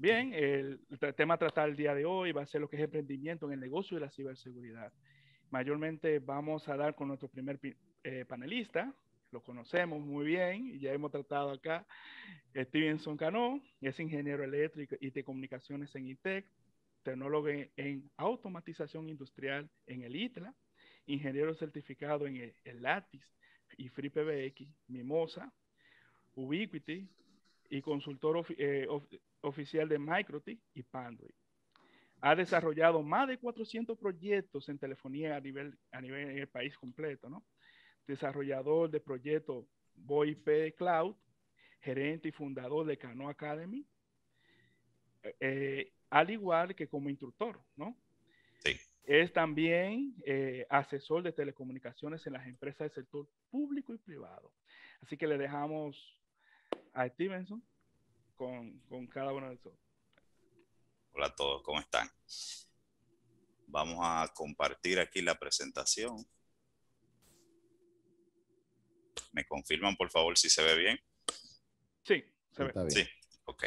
Bien, el, tema a tratar el día de hoy va a ser lo que es emprendimiento en el negocio de la ciberseguridad. Mayormente vamos a dar con nuestro primer eh, panelista, lo conocemos muy bien ya hemos tratado acá. Stevenson Cano es ingeniero eléctrico y de comunicaciones en ITEC, tecnólogo en, automatización industrial en el ITLA, e ingeniero certificado en el, LATIS y FreePBX, Mimosa, Ubiquity y consultor oficial, eh, oficial de Microtech y Panduit. Ha desarrollado más de 400 proyectos en telefonía a nivel, a nivel el país completo, ¿no? Desarrollador de proyecto VoIP Cloud, gerente y fundador de Cano Academy, eh, eh, al igual que como instructor, ¿no? Sí. Es también eh, asesor de telecomunicaciones en las empresas del sector público y privado. Así que le dejamos a Stevenson con, cada uno de Hola a todos, ¿cómo están? Vamos a compartir aquí la presentación. ¿Me confirman, por favor, si se ve bien? Sí, se ve. Bien. Sí, ok.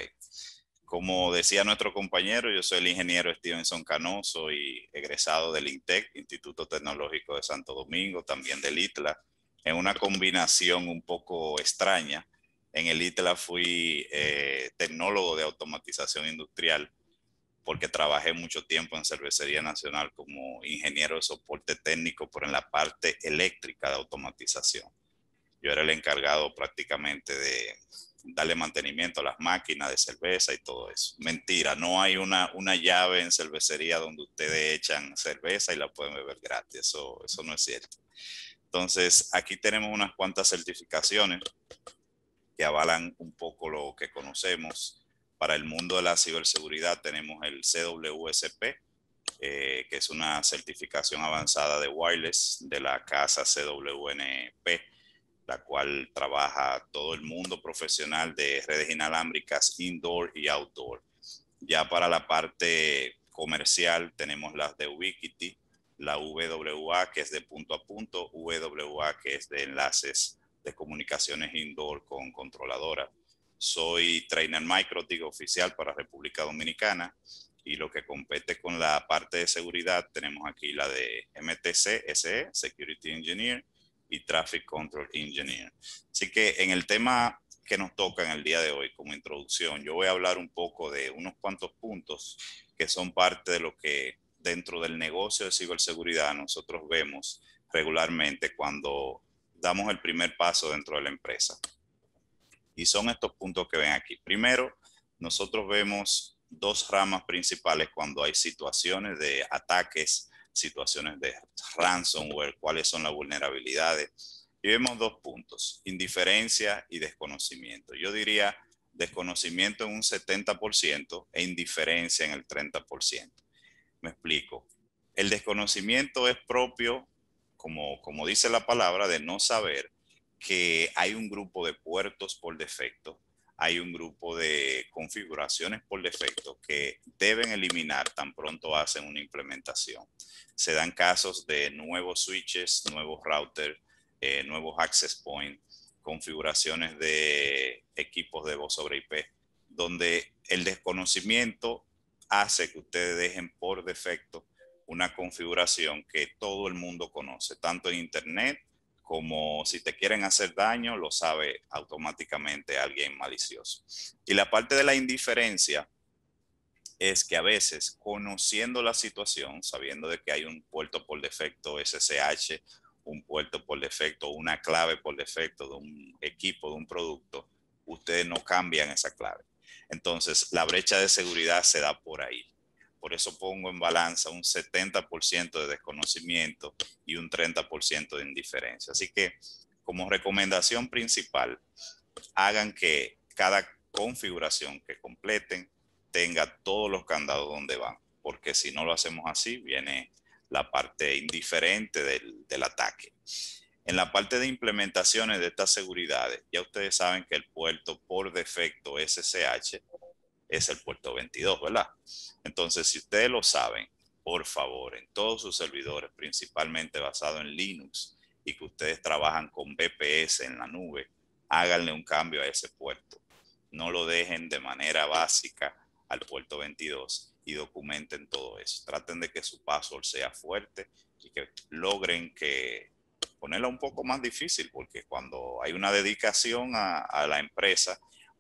Como decía nuestro compañero, yo soy el ingeniero Stevenson Canoso y egresado del INTEC, Instituto Tecnológico de Santo Domingo, también del ITLA, en una combinación un poco extraña. En el ITLA e fui eh, tecnólogo de automatización industrial porque trabajé mucho tiempo en Cervecería Nacional como ingeniero de soporte técnico, por en la parte eléctrica de automatización. Yo era el encargado prácticamente de darle mantenimiento a las máquinas de cerveza y todo eso. Mentira, no hay una, una llave en cervecería donde ustedes echan cerveza y la pueden beber gratis, eso no es cierto. Entonces, aquí tenemos unas cuantas certificaciones que avalan un poco lo que conocemos. Para el mundo de la ciberseguridad tenemos el CWSP, eh, que es una certificación avanzada de wireless de la casa CWNP, la cual trabaja todo el mundo profesional de redes inalámbricas indoor y outdoor. Ya para la parte comercial tenemos las de Ubiquiti, la VWA, que es de punto a punto, VWA, que es de enlaces de comunicaciones indoor con controladora. Soy trainer micro, digo, oficial para República Dominicana y lo que compete con la parte de seguridad tenemos aquí la de MTC, e, Security Engineer y Traffic Control Engineer. Así que en el tema que nos toca en el día de hoy como introducción, yo voy a hablar un poco de unos cuantos puntos que son parte de lo que dentro del negocio de ciberseguridad nosotros vemos regularmente cuando damos el primer paso dentro de la empresa. Y son estos puntos que ven aquí. Primero, nosotros vemos dos ramas principales cuando hay situaciones de ataques, situaciones de ransomware, cuáles son las vulnerabilidades. Y vemos dos puntos, indiferencia y desconocimiento. Yo diría desconocimiento en un 70% e indiferencia en el 30%. Me explico. El desconocimiento es propio como, dice la palabra, de no saber que hay un grupo de puertos por defecto, hay un grupo de configuraciones por defecto que deben eliminar tan pronto hacen una implementación. Se dan casos de nuevos switches, nuevos routers, eh, nuevos access points, configuraciones de equipos de voz sobre IP, donde el desconocimiento hace que ustedes dejen por defecto una configuración que todo el mundo conoce, tanto en Internet como si te quieren hacer daño, lo sabe automáticamente alguien malicioso. Y la parte de la indiferencia es que a veces, conociendo la situación, sabiendo de que hay un puerto por defecto SSH, un puerto por defecto, una clave por defecto de un equipo, de un producto, ustedes no cambian esa clave. Entonces, la brecha de seguridad se da por ahí. Por eso pongo en balanza un 70% de desconocimiento y un 30% de indiferencia. Así que como recomendación principal, hagan que cada configuración que completen tenga todos los candados donde van, porque si no lo hacemos así, viene la parte indiferente del, ataque. En la parte de implementaciones de estas seguridades, ya ustedes saben que el puerto por defecto SSH es el puerto 22, ¿verdad? Entonces, si ustedes lo saben, por favor, en todos sus servidores, principalmente basado en Linux, y que ustedes trabajan con BPS en la nube, háganle un cambio a ese puerto. No lo dejen de manera básica al puerto 22 y documenten todo eso. Traten de que su password sea fuerte y que logren que ponerla un poco más difícil, porque cuando hay una dedicación a, a la empresa,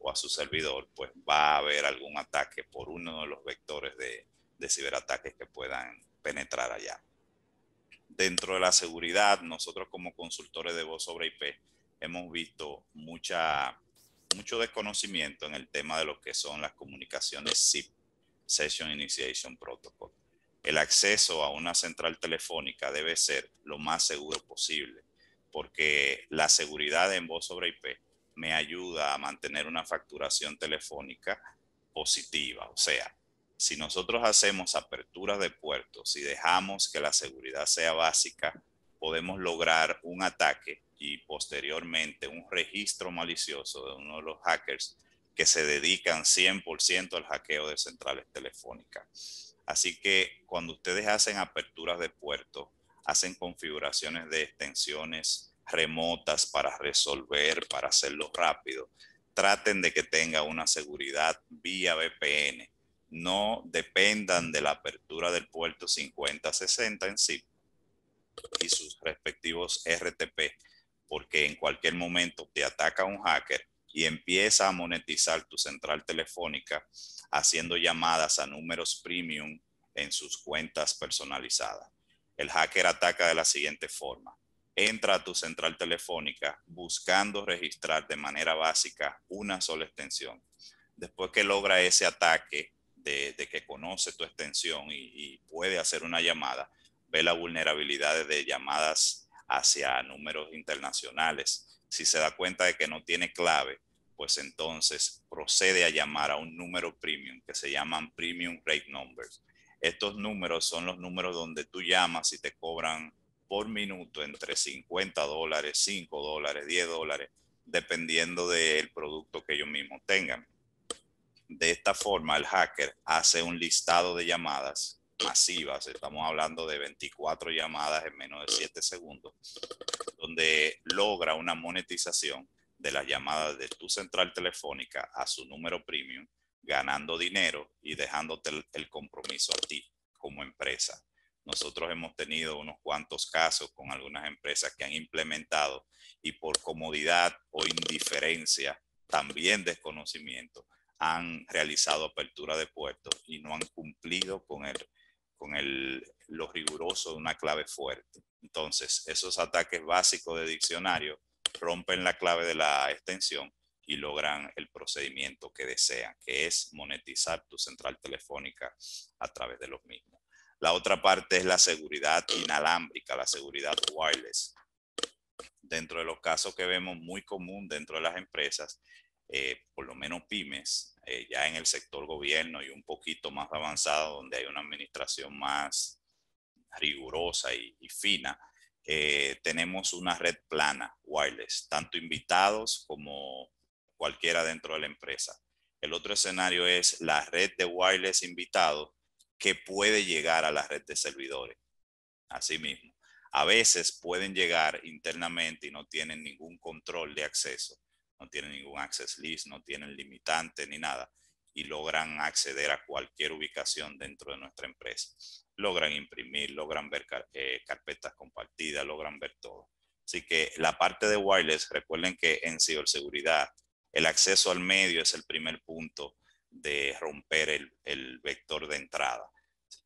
a su servidor, pues va a haber algún ataque por uno de los vectores de, ciberataques que puedan penetrar allá. Dentro de la seguridad, nosotros como consultores de voz sobre IP hemos visto mucha, mucho desconocimiento en el tema de lo que son las comunicaciones SIP, Session Initiation Protocol. El acceso a una central telefónica debe ser lo más seguro posible, porque la seguridad en voz sobre IP me ayuda a mantener una facturación telefónica positiva. O sea, si nosotros hacemos aperturas de puertos y dejamos que la seguridad sea básica, podemos lograr un ataque y posteriormente un registro malicioso de uno de los hackers que se dedican 100% al hackeo de centrales telefónicas. Así que cuando ustedes hacen aperturas de puertos, hacen configuraciones de extensiones remotas para resolver, para hacerlo rápido, traten de que tenga una seguridad vía VPN. No dependan de la apertura del puerto 5060 en sí y sus respectivos RTP, porque en cualquier momento te ataca un hacker y empieza a monetizar tu central telefónica haciendo llamadas a números premium en sus cuentas personalizadas. El hacker ataca de la siguiente forma Entra a tu central telefónica buscando registrar de manera básica una sola extensión. Después que logra ese ataque de, que conoce tu extensión y, puede hacer una llamada, ve la vulnerabilidad de llamadas hacia números internacionales. Si se da cuenta de que no tiene clave, pues entonces procede a llamar a un número premium que se llaman premium rate numbers. Estos números son los números donde tú llamas y te cobran por minuto entre 50 dólares, 5 dólares, 10 dólares, dependiendo del producto que ellos mismos tengan. De esta forma, el hacker hace un listado de llamadas masivas, estamos hablando de 24 llamadas en menos de 7 segundos, donde logra una monetización de las llamadas de tu central telefónica a su número premium, ganando dinero y dejándote el compromiso a ti como empresa nosotros hemos tenido unos cuantos casos con algunas empresas que han implementado y por comodidad o indiferencia, también desconocimiento, han realizado apertura de puertos y no han cumplido con, el, con lo riguroso de una clave fuerte. Entonces, esos ataques básicos de diccionario rompen la clave de la extensión y logran el procedimiento que desean, que es monetizar tu central telefónica a través de los mismos. La otra parte es la seguridad inalámbrica, la seguridad wireless. Dentro de los casos que vemos muy común dentro de las empresas, eh, por lo menos pymes, eh, ya en el sector gobierno y un poquito más avanzado, donde hay una administración más rigurosa y, fina, eh, tenemos una red plana, wireless, tanto invitados como cualquiera dentro de la empresa. El otro escenario es la red de wireless invitados que puede llegar a la red de servidores. Así mismo. A veces pueden llegar internamente y no tienen ningún control de acceso, no tienen ningún access list, no tienen limitante ni nada y logran acceder a cualquier ubicación dentro de nuestra empresa. Logran imprimir, logran ver eh, carpetas compartidas, logran ver todo. Así que la parte de wireless, recuerden que en ciberseguridad el acceso al medio es el primer punto de romper el, vector de entrada.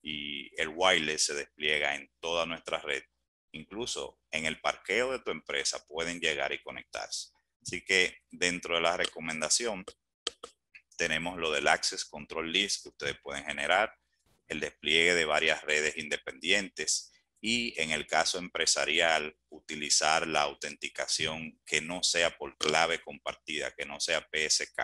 Y el wireless se despliega en toda nuestra red. Incluso en el parqueo de tu empresa pueden llegar y conectarse. Así que dentro de la recomendación tenemos lo del Access Control List que ustedes pueden generar, el despliegue de varias redes independientes y en el caso empresarial utilizar la autenticación que no sea por clave compartida, que no sea PSK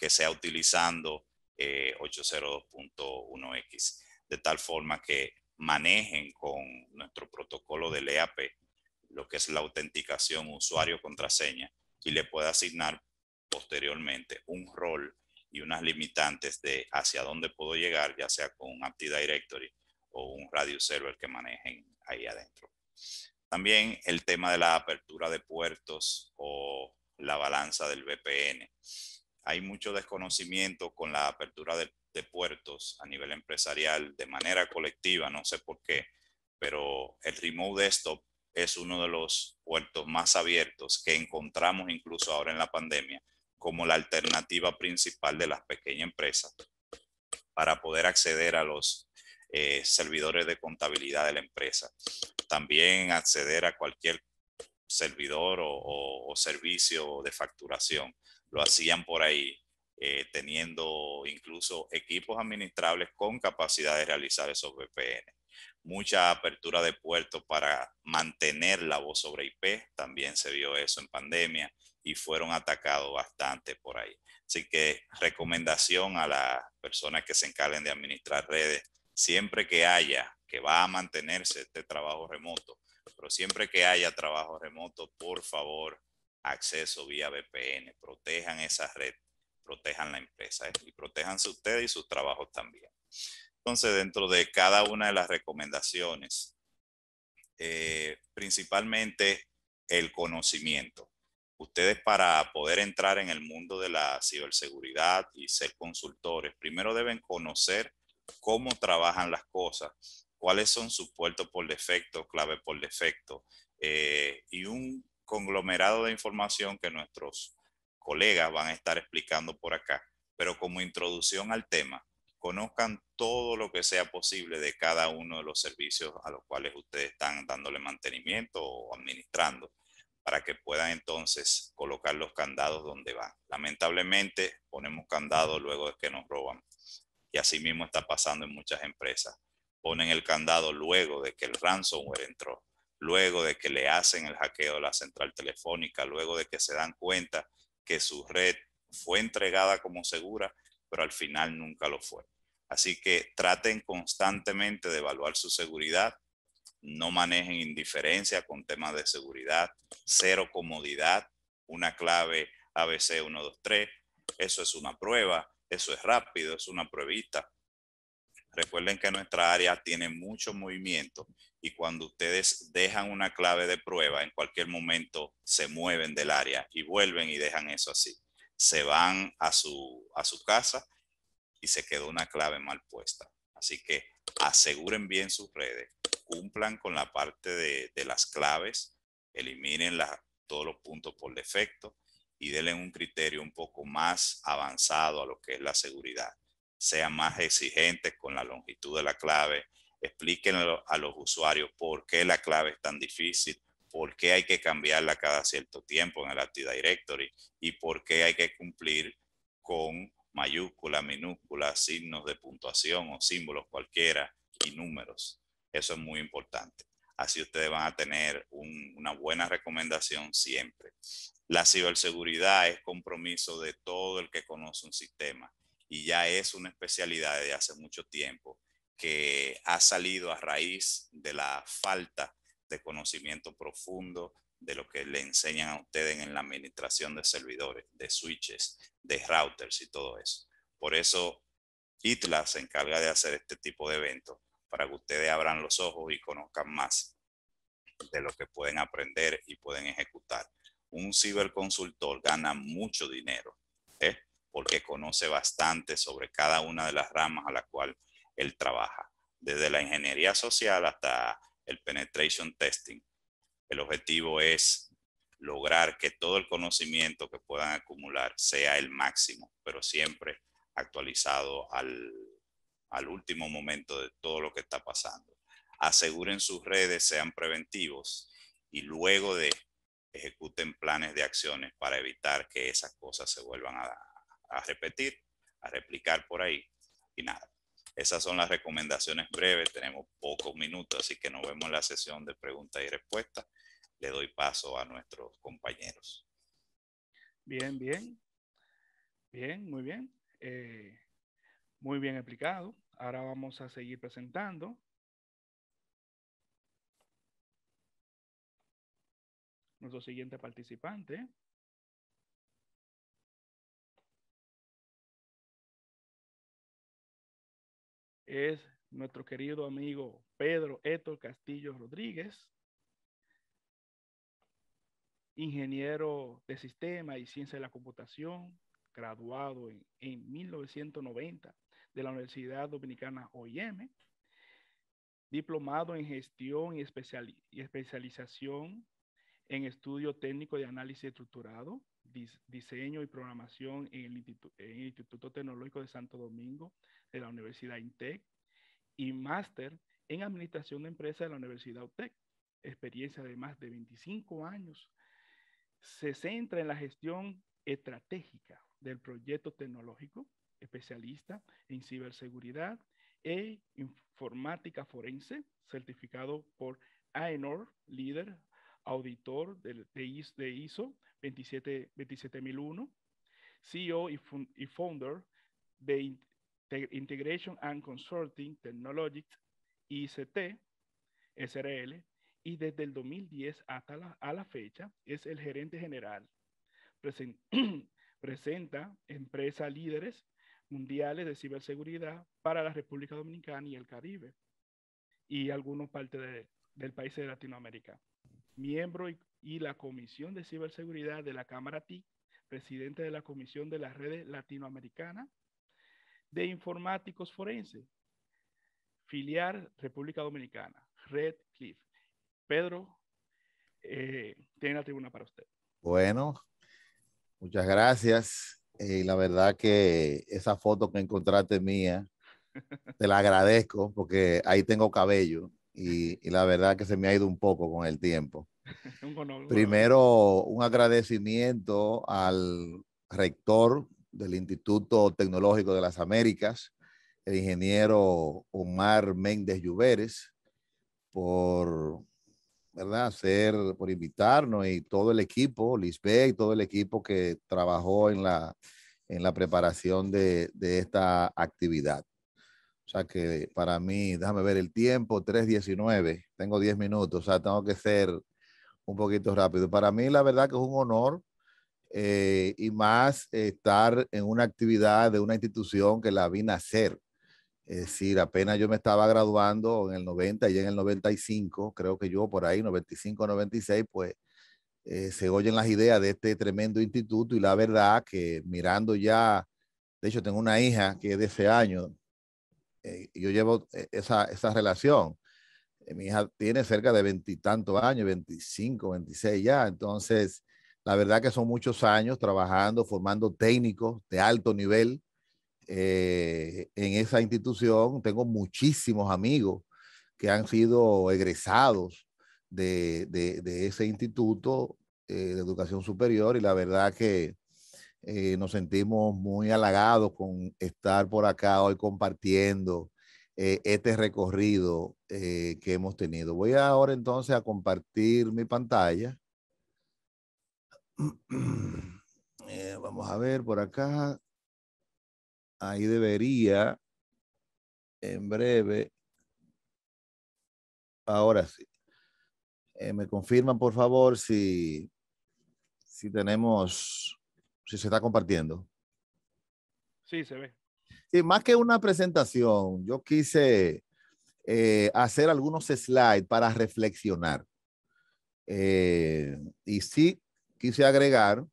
que sea utilizando 802.1x, eh, de tal forma que manejen con nuestro protocolo del EAP lo que es la autenticación usuario-contraseña y le pueda asignar posteriormente un rol y unas limitantes de hacia dónde puedo llegar, ya sea con un Active Directory o un Radio Server que manejen ahí adentro. También el tema de la apertura de puertos o la balanza del VPN hay mucho desconocimiento con la apertura de, puertos a nivel empresarial de manera colectiva, no sé por qué, pero el remote desktop es uno de los puertos más abiertos que encontramos incluso ahora en la pandemia como la alternativa principal de las pequeñas empresas para poder acceder a los eh, servidores de contabilidad de la empresa. También acceder a cualquier servidor o servicio de facturación lo hacían por ahí, eh, teniendo incluso equipos administrables con capacidad de realizar esos VPN. Mucha apertura de puertos para mantener la voz sobre IP, también se vio eso en pandemia y fueron atacados bastante por ahí. Así que recomendación a las personas que se encarguen de administrar redes, siempre que haya, que va a mantenerse este trabajo remoto, pero siempre que haya trabajo remoto, por favor, acceso vía VPN, protejan esa red, protejan la empresa eh, y protejan ustedes y sus trabajos también. Entonces, dentro de cada una de las recomendaciones, eh, principalmente el conocimiento. Ustedes para poder entrar en el mundo de la ciberseguridad y ser consultores, primero deben conocer cómo trabajan las cosas, cuáles son sus puertos por defecto, clave por defecto, eh, y un conglomerado de información que nuestros colegas van a estar explicando por acá. Pero como introducción al tema, conozcan todo lo que sea posible de cada uno de los servicios a los cuales ustedes están dándole mantenimiento o administrando para que puedan entonces colocar los candados donde van. Lamentablemente ponemos candado luego de que nos roban. Y así mismo está pasando en muchas empresas. Ponen el candado luego de que el ransomware entró luego de que le hacen el hackeo a la central telefónica, luego de que se dan cuenta que su red fue entregada como segura, pero al final nunca lo fue. Así que traten constantemente de evaluar su seguridad, no manejen indiferencia con temas de seguridad, cero comodidad, una clave ABC 123, eso es una prueba, eso es rápido, es una pruebita. Recuerden que nuestra área tiene mucho movimiento y cuando ustedes dejan una clave de prueba, en cualquier momento se mueven del área y vuelven y dejan eso así. Se van a su, a su casa y se quedó una clave mal puesta. Así que aseguren bien sus redes, cumplan con la parte de, las claves, eliminen la, todos los puntos por defecto y denle un criterio un poco más avanzado a lo que es la seguridad. Sean más exigentes con la longitud de la clave, explíquenlo a los usuarios por qué la clave es tan difícil, por qué hay que cambiarla cada cierto tiempo en el Active Directory y por qué hay que cumplir con mayúsculas, minúsculas, signos de puntuación o símbolos cualquiera y números. Eso es muy importante. Así ustedes van a tener una buena recomendación siempre. La ciberseguridad es compromiso de todo el que conoce un sistema y ya es una especialidad de hace mucho tiempo que ha salido a raíz de la falta de conocimiento profundo de lo que le enseñan a ustedes en la administración de servidores, de switches, de routers y todo eso. Por eso ITLA se encarga de hacer este tipo de eventos para que ustedes abran los ojos y conozcan más de lo que pueden aprender y pueden ejecutar. Un ciberconsultor gana mucho dinero ¿eh? porque conoce bastante sobre cada una de las ramas a la cual él trabaja, desde la ingeniería social hasta el penetration testing. El objetivo es lograr que todo el conocimiento que puedan acumular sea el máximo, pero siempre actualizado al, último momento de todo lo que está pasando. Aseguren sus redes, sean preventivos y luego de ejecuten planes de acciones para evitar que esas cosas se vuelvan a repetir, a replicar por ahí y nada. Esas son las recomendaciones breves, tenemos pocos minutos, así que nos vemos en la sesión de preguntas y respuestas. Le doy paso a nuestros compañeros. Bien, bien. Bien, muy bien. Eh, muy bien explicado. Ahora vamos a seguir presentando. Nuestro siguiente participante. es nuestro querido amigo Pedro Eto Castillo Rodríguez, ingeniero de sistema y ciencia de la computación, graduado en, en 1990 de la Universidad Dominicana OIM, diplomado en gestión y, especialización en estudio técnico de análisis estructurado, diseño y programación en el Instituto Tecnológico de Santo Domingo de la Universidad INTEC y máster en Administración de Empresas de la Universidad UTEC. Experiencia de más de 25 años. Se centra en la gestión estratégica del proyecto tecnológico, especialista en ciberseguridad e informática forense, certificado por AENOR, líder auditor de, de ISO 27001, CEO y, founder de Integration and Consulting Technologies, ICT, SRL, y desde el 2010 hasta la, fecha es el gerente general. presenta empresas líderes mundiales de ciberseguridad para la República Dominicana y el Caribe y algunas partes del país de Latinoamérica. Miembro y, y, la Comisión de Ciberseguridad de la Cámara TIC, presidente de la Comisión de las Redes Latinoamericanas de informáticos forenses. Filial República Dominicana, Red Cliff. Pedro, eh, tiene la tribuna para usted. Bueno, muchas gracias. Y eh, la verdad que esa foto que encontraste mía, te la agradezco porque ahí tengo cabello y, la verdad que se me ha ido un poco con el tiempo. Primero, un agradecimiento al rector del Instituto Tecnológico de las Américas, el ingeniero Omar Méndez Lluveres, por, ¿verdad? Ser, por invitarnos y todo el equipo, Lisbeth, todo el equipo que trabajó en la, en la preparación de, de esta actividad. O sea que para mí, déjame ver el tiempo, 3.19, tengo 10 minutos, o sea, tengo que ser un poquito rápido. Para mí la verdad que es un honor eh, y más estar en una actividad de una institución que la vi nacer. Es decir, apenas yo me estaba graduando en el 90 y en el 95, creo que yo por ahí, 95, 96, pues eh, se oyen las ideas de este tremendo instituto y la verdad que mirando ya, de hecho tengo una hija que es de ese año, eh, yo llevo e-, esa, esa relación. mi hija tiene cerca de veintitantos años, 25, 26 ya, entonces la verdad que son muchos años trabajando, formando técnicos de alto nivel eh, en esa institución. Tengo muchísimos amigos que han sido egresados de, ese instituto eh, de educación superior y la verdad que eh, nos sentimos muy halagados con estar por acá hoy compartiendo este recorrido que hemos tenido. Voy ahora entonces a compartir mi pantalla Eh, vamos a ver por acá. Ahí debería, en breve, ahora sí. Eh, me confirman, por favor, si, si tenemos, si se está compartiendo. Sí, se ve. Sí, más que una presentación, yo quise eh, hacer algunos slides para reflexionar. y sí, quise agregar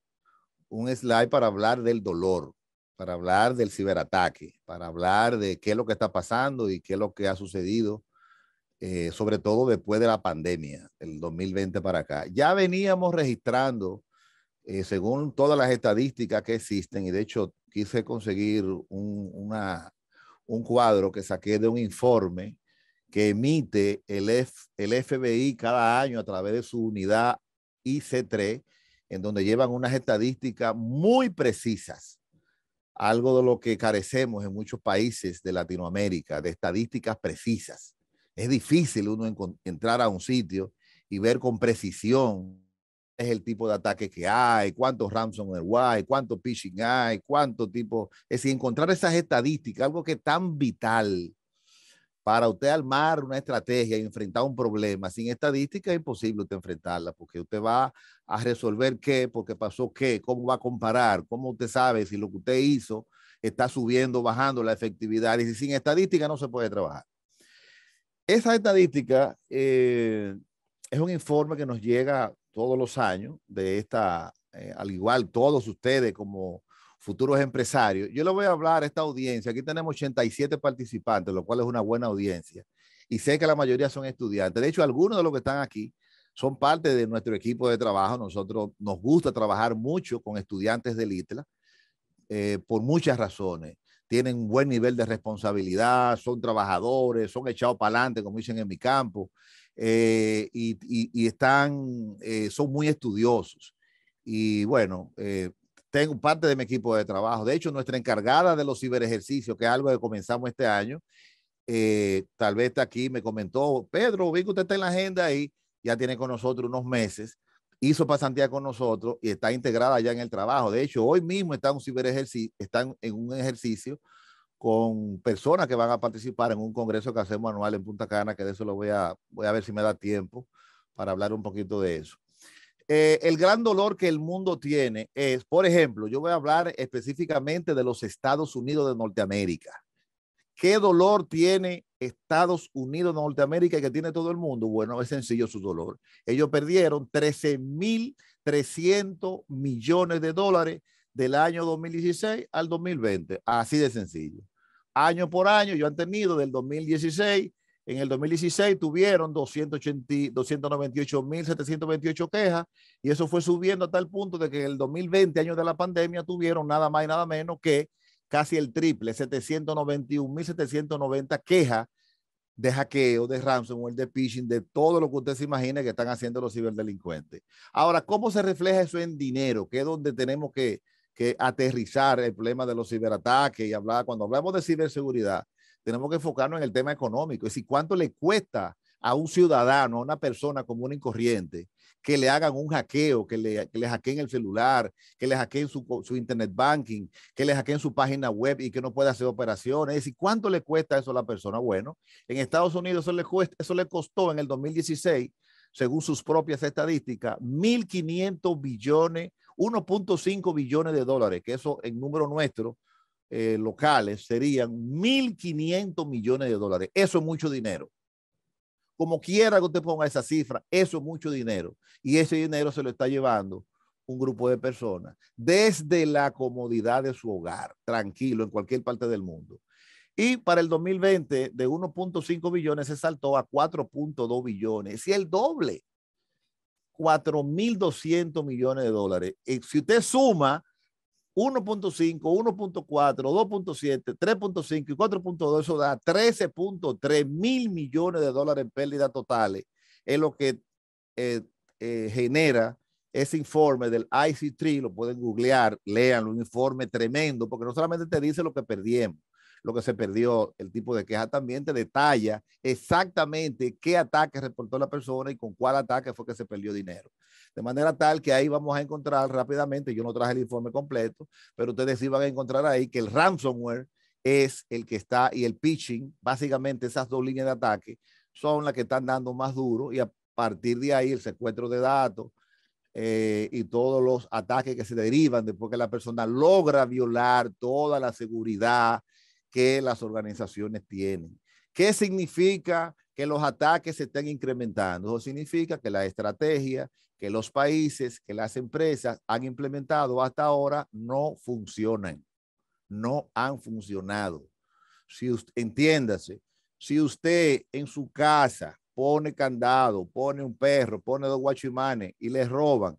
un slide para hablar del dolor, para hablar del ciberataque, para hablar de qué es lo que está pasando y qué es lo que ha sucedido, eh, sobre todo después de la pandemia, el 2020 para acá. Ya veníamos registrando, eh, según todas las estadísticas que existen, y de hecho quise conseguir un, cuadro que saqué de un informe que emite el FBI cada año a través de su unidad IC3 en donde llevan unas estadísticas muy precisas, algo de lo que carecemos en muchos países de Latinoamérica, de estadísticas precisas. Es difícil uno entrar a un sitio y ver con precisión es el tipo de ataque que hay, cuántos ransomware hay, cuántos phishing hay, cuánto tipo, es decir, encontrar esas estadísticas, algo que es tan vital para usted armar una estrategia y enfrentar un problema sin estadística es imposible usted enfrentarla, porque usted va a resolver qué, porque pasó qué, cómo va a comparar, cómo usted sabe si lo que usted hizo está subiendo, bajando la efectividad. Y sin estadística no se puede trabajar. Esa estadística eh, es un informe que nos llega todos los años de esta, eh, al igual todos ustedes como futuros empresarios, yo le voy a hablar a esta audiencia. Aquí tenemos 87 participantes, lo cual es una buena audiencia. Y sé que la mayoría son estudiantes. De hecho, algunos de los que están aquí son parte de nuestro equipo de trabajo. Nosotros nos gusta trabajar mucho con estudiantes del ITLA eh, por muchas razones. Tienen un buen nivel de responsabilidad, son trabajadores, son echados para adelante, como dicen en mi campo, eh, y, están, eh, son muy estudiosos. Y bueno, tengo parte de mi equipo de trabajo. De hecho, nuestra encargada de los ciberejercicios, que es algo que comenzamos este año, eh, tal vez está aquí, me comentó, Pedro, vi que usted está en la agenda ahí, ya tiene con nosotros unos meses, hizo pasantía con nosotros y está integrada ya en el trabajo. De hecho, hoy mismo un están en un ejercicio con personas que van a participar en un congreso que hacemos anual en Punta Cana, que de eso lo voy a ver si me da tiempo para hablar un poquito de eso. Eh, el gran dolor que el mundo tiene es, por ejemplo, yo voy a hablar específicamente de los Estados Unidos de Norteamérica. ¿Qué dolor tiene Estados Unidos de Norteamérica y que tiene todo el mundo? Bueno, es sencillo su dolor. Ellos perdieron 13.300 millones de dólares del año 2016 al 2020. Así de sencillo. Año por año, yo han tenido del 2016 en el 2016 tuvieron 298.728 quejas y eso fue subiendo hasta el punto de que en el 2020, año de la pandemia, tuvieron nada más y nada menos que casi el triple, 791.790 quejas de hackeo, de ransomware, de phishing, de todo lo que usted se imagina que están haciendo los ciberdelincuentes. Ahora, ¿cómo se refleja eso en dinero? Que es donde tenemos que, que aterrizar el problema de los ciberataques y hablar, cuando hablamos de ciberseguridad, tenemos que enfocarnos en el tema económico. Es decir, ¿cuánto le cuesta a un ciudadano, a una persona común y corriente, que le hagan un hackeo, que le, que hackeen el celular, que le hackeen su, internet banking, que le hackeen su página web y que no pueda hacer operaciones. Es decir, ¿cuánto le cuesta eso a la persona? Bueno, en Estados Unidos eso le, eso le costó en el 2016, según sus propias estadísticas, 1.500 billones, 1.5 billones de dólares, que eso en número nuestro eh, locales serían 1.500 millones de dólares. Eso es mucho dinero. Como quiera que usted ponga esa cifra, eso es mucho dinero. Y ese dinero se lo está llevando un grupo de personas desde la comodidad de su hogar, tranquilo, en cualquier parte del mundo. Y para el 2020, de 1.5 billones se saltó a 4.2 billones, y el doble, 4.200 millones de dólares. si usted suma 1.5, 1.4, 2.7, 3.5 y 4.2, eso da 13.3 mil millones de dólares en pérdidas totales, es lo que eh, eh, genera ese informe del IC3, lo pueden googlear, leanlo. un informe tremendo, porque no solamente te dice lo que perdimos, lo que se perdió, el tipo de queja, también te detalla exactamente qué ataque reportó la persona y con cuál ataque fue que se perdió dinero. De manera tal que ahí vamos a encontrar rápidamente, yo no traje el informe completo, pero ustedes iban a encontrar ahí que el ransomware es el que está y el pitching, básicamente esas dos líneas de ataque son las que están dando más duro y a partir de ahí el secuestro de datos, eh, y todos los ataques que se derivan después que la persona logra violar toda la seguridad que las organizaciones tienen. ¿Qué significa que los ataques se estén incrementando? significa que la estrategia que los países, que las empresas han implementado hasta ahora no funcionan, no han funcionado. Si usted, entiéndase, si usted en su casa pone candado, pone un perro, pone dos guachimanes y les roban,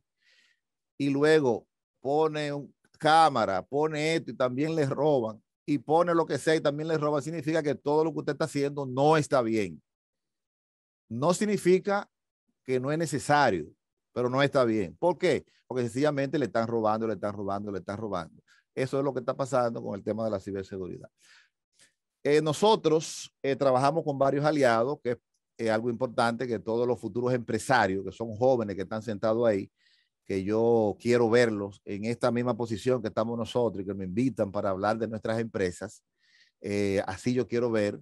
y luego pone cámara, pone esto y también les roban, y pone lo que sea y también le roba, significa que todo lo que usted está haciendo no está bien. No significa que no es necesario, pero no está bien. ¿Por qué? Porque sencillamente le están robando, le están robando, le están robando. Eso es lo que está pasando con el tema de la ciberseguridad. Eh, nosotros eh, trabajamos con varios aliados, que es eh, algo importante que todos los futuros empresarios, que son jóvenes que están sentados ahí, que yo quiero verlos en esta misma posición que estamos nosotros y que me invitan para hablar de nuestras empresas. Eh, así yo quiero ver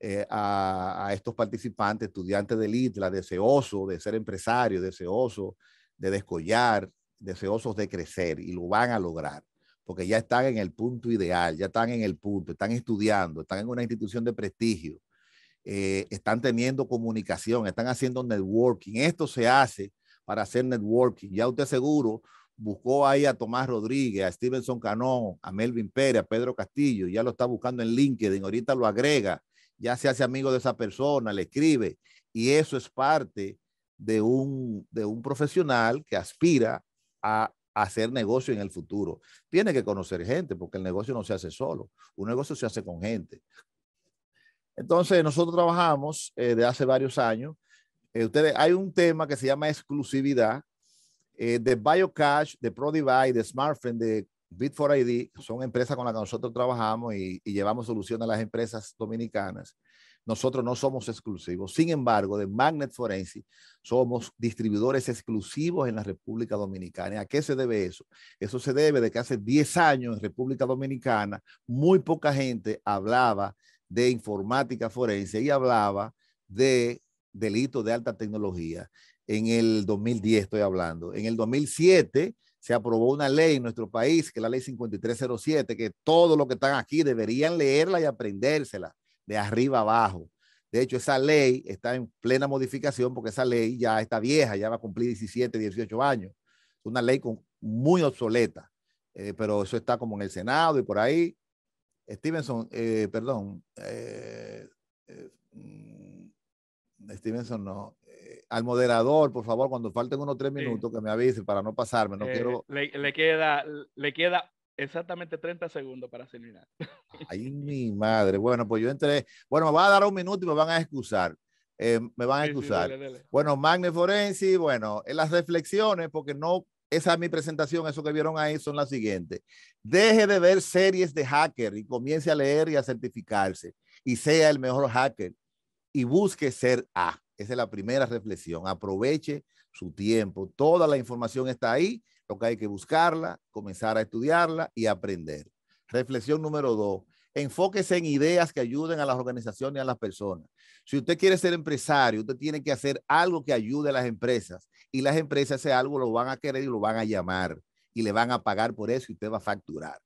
eh, a, estos participantes, estudiantes del ITLA, deseosos de ser empresarios, deseosos de descollar, deseosos de crecer y lo van a lograr, porque ya están en el punto ideal, ya están en el punto, están estudiando, están en una institución de prestigio, eh, están teniendo comunicación, están haciendo networking. Esto se hace para hacer networking. Ya usted seguro buscó ahí a Tomás Rodríguez, a Stevenson Canón, a Melvin Pérez, a Pedro Castillo, ya lo está buscando en LinkedIn, ahorita lo agrega, ya se hace amigo de esa persona, le escribe. Y eso es parte de un, profesional que aspira a hacer negocio en el futuro. Tiene que conocer gente, porque el negocio no se hace solo, un negocio se hace con gente. Entonces, nosotros trabajamos eh, de hace varios años eh, ustedes, hay un tema que se llama exclusividad eh, de BioCash, de ProDevice, de SmartFriend, de Bit4ID, son empresas con las que nosotros trabajamos y, y llevamos soluciones a las empresas dominicanas. Nosotros no somos exclusivos. Sin embargo, de Magnet Forensic somos distribuidores exclusivos en la República Dominicana. ¿A qué se debe eso? Eso se debe de que hace 10 años en República Dominicana muy poca gente hablaba de informática forense y hablaba de delitos de alta tecnología. En el 2010 estoy hablando. En el 2007 se aprobó una ley en nuestro país, que es la ley 5307, que todos los que están aquí deberían leerla y aprendérsela de arriba abajo. De hecho, esa ley está en plena modificación porque esa ley ya está vieja, ya va a cumplir 17, 18 años. Es una ley muy obsoleta, eh, pero eso está como en el Senado y por ahí. Stevenson, eh, perdón, eh, Stevenson no. Eh, al moderador, por favor, cuando falten unos tres minutos, que me avise para no pasarme. No eh, quiero... Le, queda, le queda exactamente 30 segundos para terminar. Ay, mi madre. Bueno, pues yo entré. Bueno, me va a dar un minuto y me van a excusar. Eh, me van a excusar. Bueno, Magne Forensi, bueno, en las reflexiones, porque no, esa es mi presentación, eso que vieron ahí son las siguientes. Deje de ver series de hacker y comience a leer y a certificarse y sea el mejor hacker y busque ser A. Esa es la primera reflexión. Aproveche su tiempo. Toda la información está ahí. Lo que hay que buscarla, comenzar a estudiarla y aprender. Reflexión número dos. Enfóquese en ideas que ayuden a las organizaciones y a las personas. Si usted quiere ser empresario, usted tiene que hacer algo que ayude a las empresas. Y las empresas ese algo lo van a querer y lo van a llamar y le van a pagar por eso y usted va a facturar.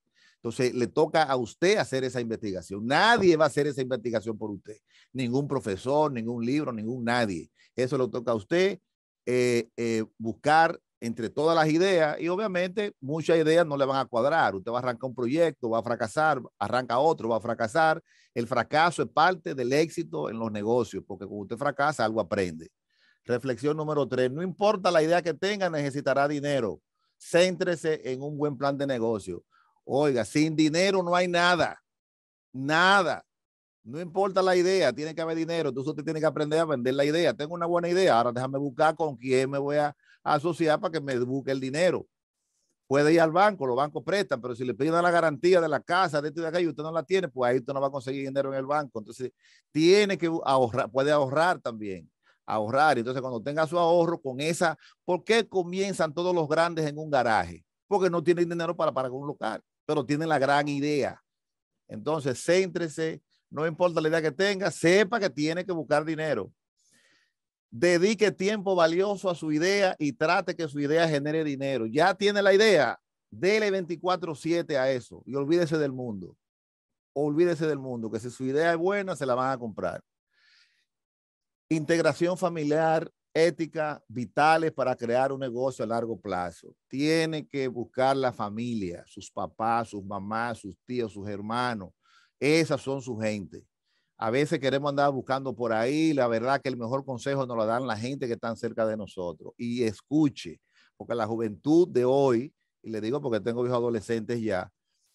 Entonces, le toca a usted hacer esa investigación. Nadie va a hacer esa investigación por usted. Ningún profesor, ningún libro, ningún nadie. Eso le toca a usted eh, eh, buscar entre todas las ideas y obviamente muchas ideas no le van a cuadrar. Usted va a arrancar un proyecto, va a fracasar, arranca otro, va a fracasar. El fracaso es parte del éxito en los negocios, porque cuando usted fracasa, algo aprende. Reflexión número tres, no importa la idea que tenga, necesitará dinero. Céntrese en un buen plan de negocio. Oiga, sin dinero no hay nada. Nada. No importa la idea, tiene que haber dinero. Tú usted tiene que aprender a vender la idea. Tengo una buena idea, ahora déjame buscar con quién me voy a, asociar para que me busque el dinero. Puede ir al banco, los bancos prestan, pero si le piden la garantía de la casa, de esto y de acá, y usted no la tiene, pues ahí usted no va a conseguir dinero en el banco. Entonces, tiene que ahorrar, puede ahorrar también, ahorrar. Entonces, cuando tenga su ahorro con esa, ¿por qué comienzan todos los grandes en un garaje? Porque no tienen dinero para, para un local pero tiene la gran idea. Entonces, céntrese, no importa la idea que tenga, sepa que tiene que buscar dinero. Dedique tiempo valioso a su idea y trate que su idea genere dinero. Ya tiene la idea, dele 24/7 a eso y olvídese del mundo. Olvídese del mundo, que si su idea es buena, se la van a comprar. Integración familiar éticas vitales para crear un negocio a largo plazo. Tiene que buscar la familia, sus papás, sus mamás, sus tíos, sus hermanos. Esas son su gente. A veces queremos andar buscando por ahí. La verdad que el mejor consejo nos lo dan la gente que están cerca de nosotros. Y escuche, porque la juventud de hoy, y le digo porque tengo hijos adolescentes ya,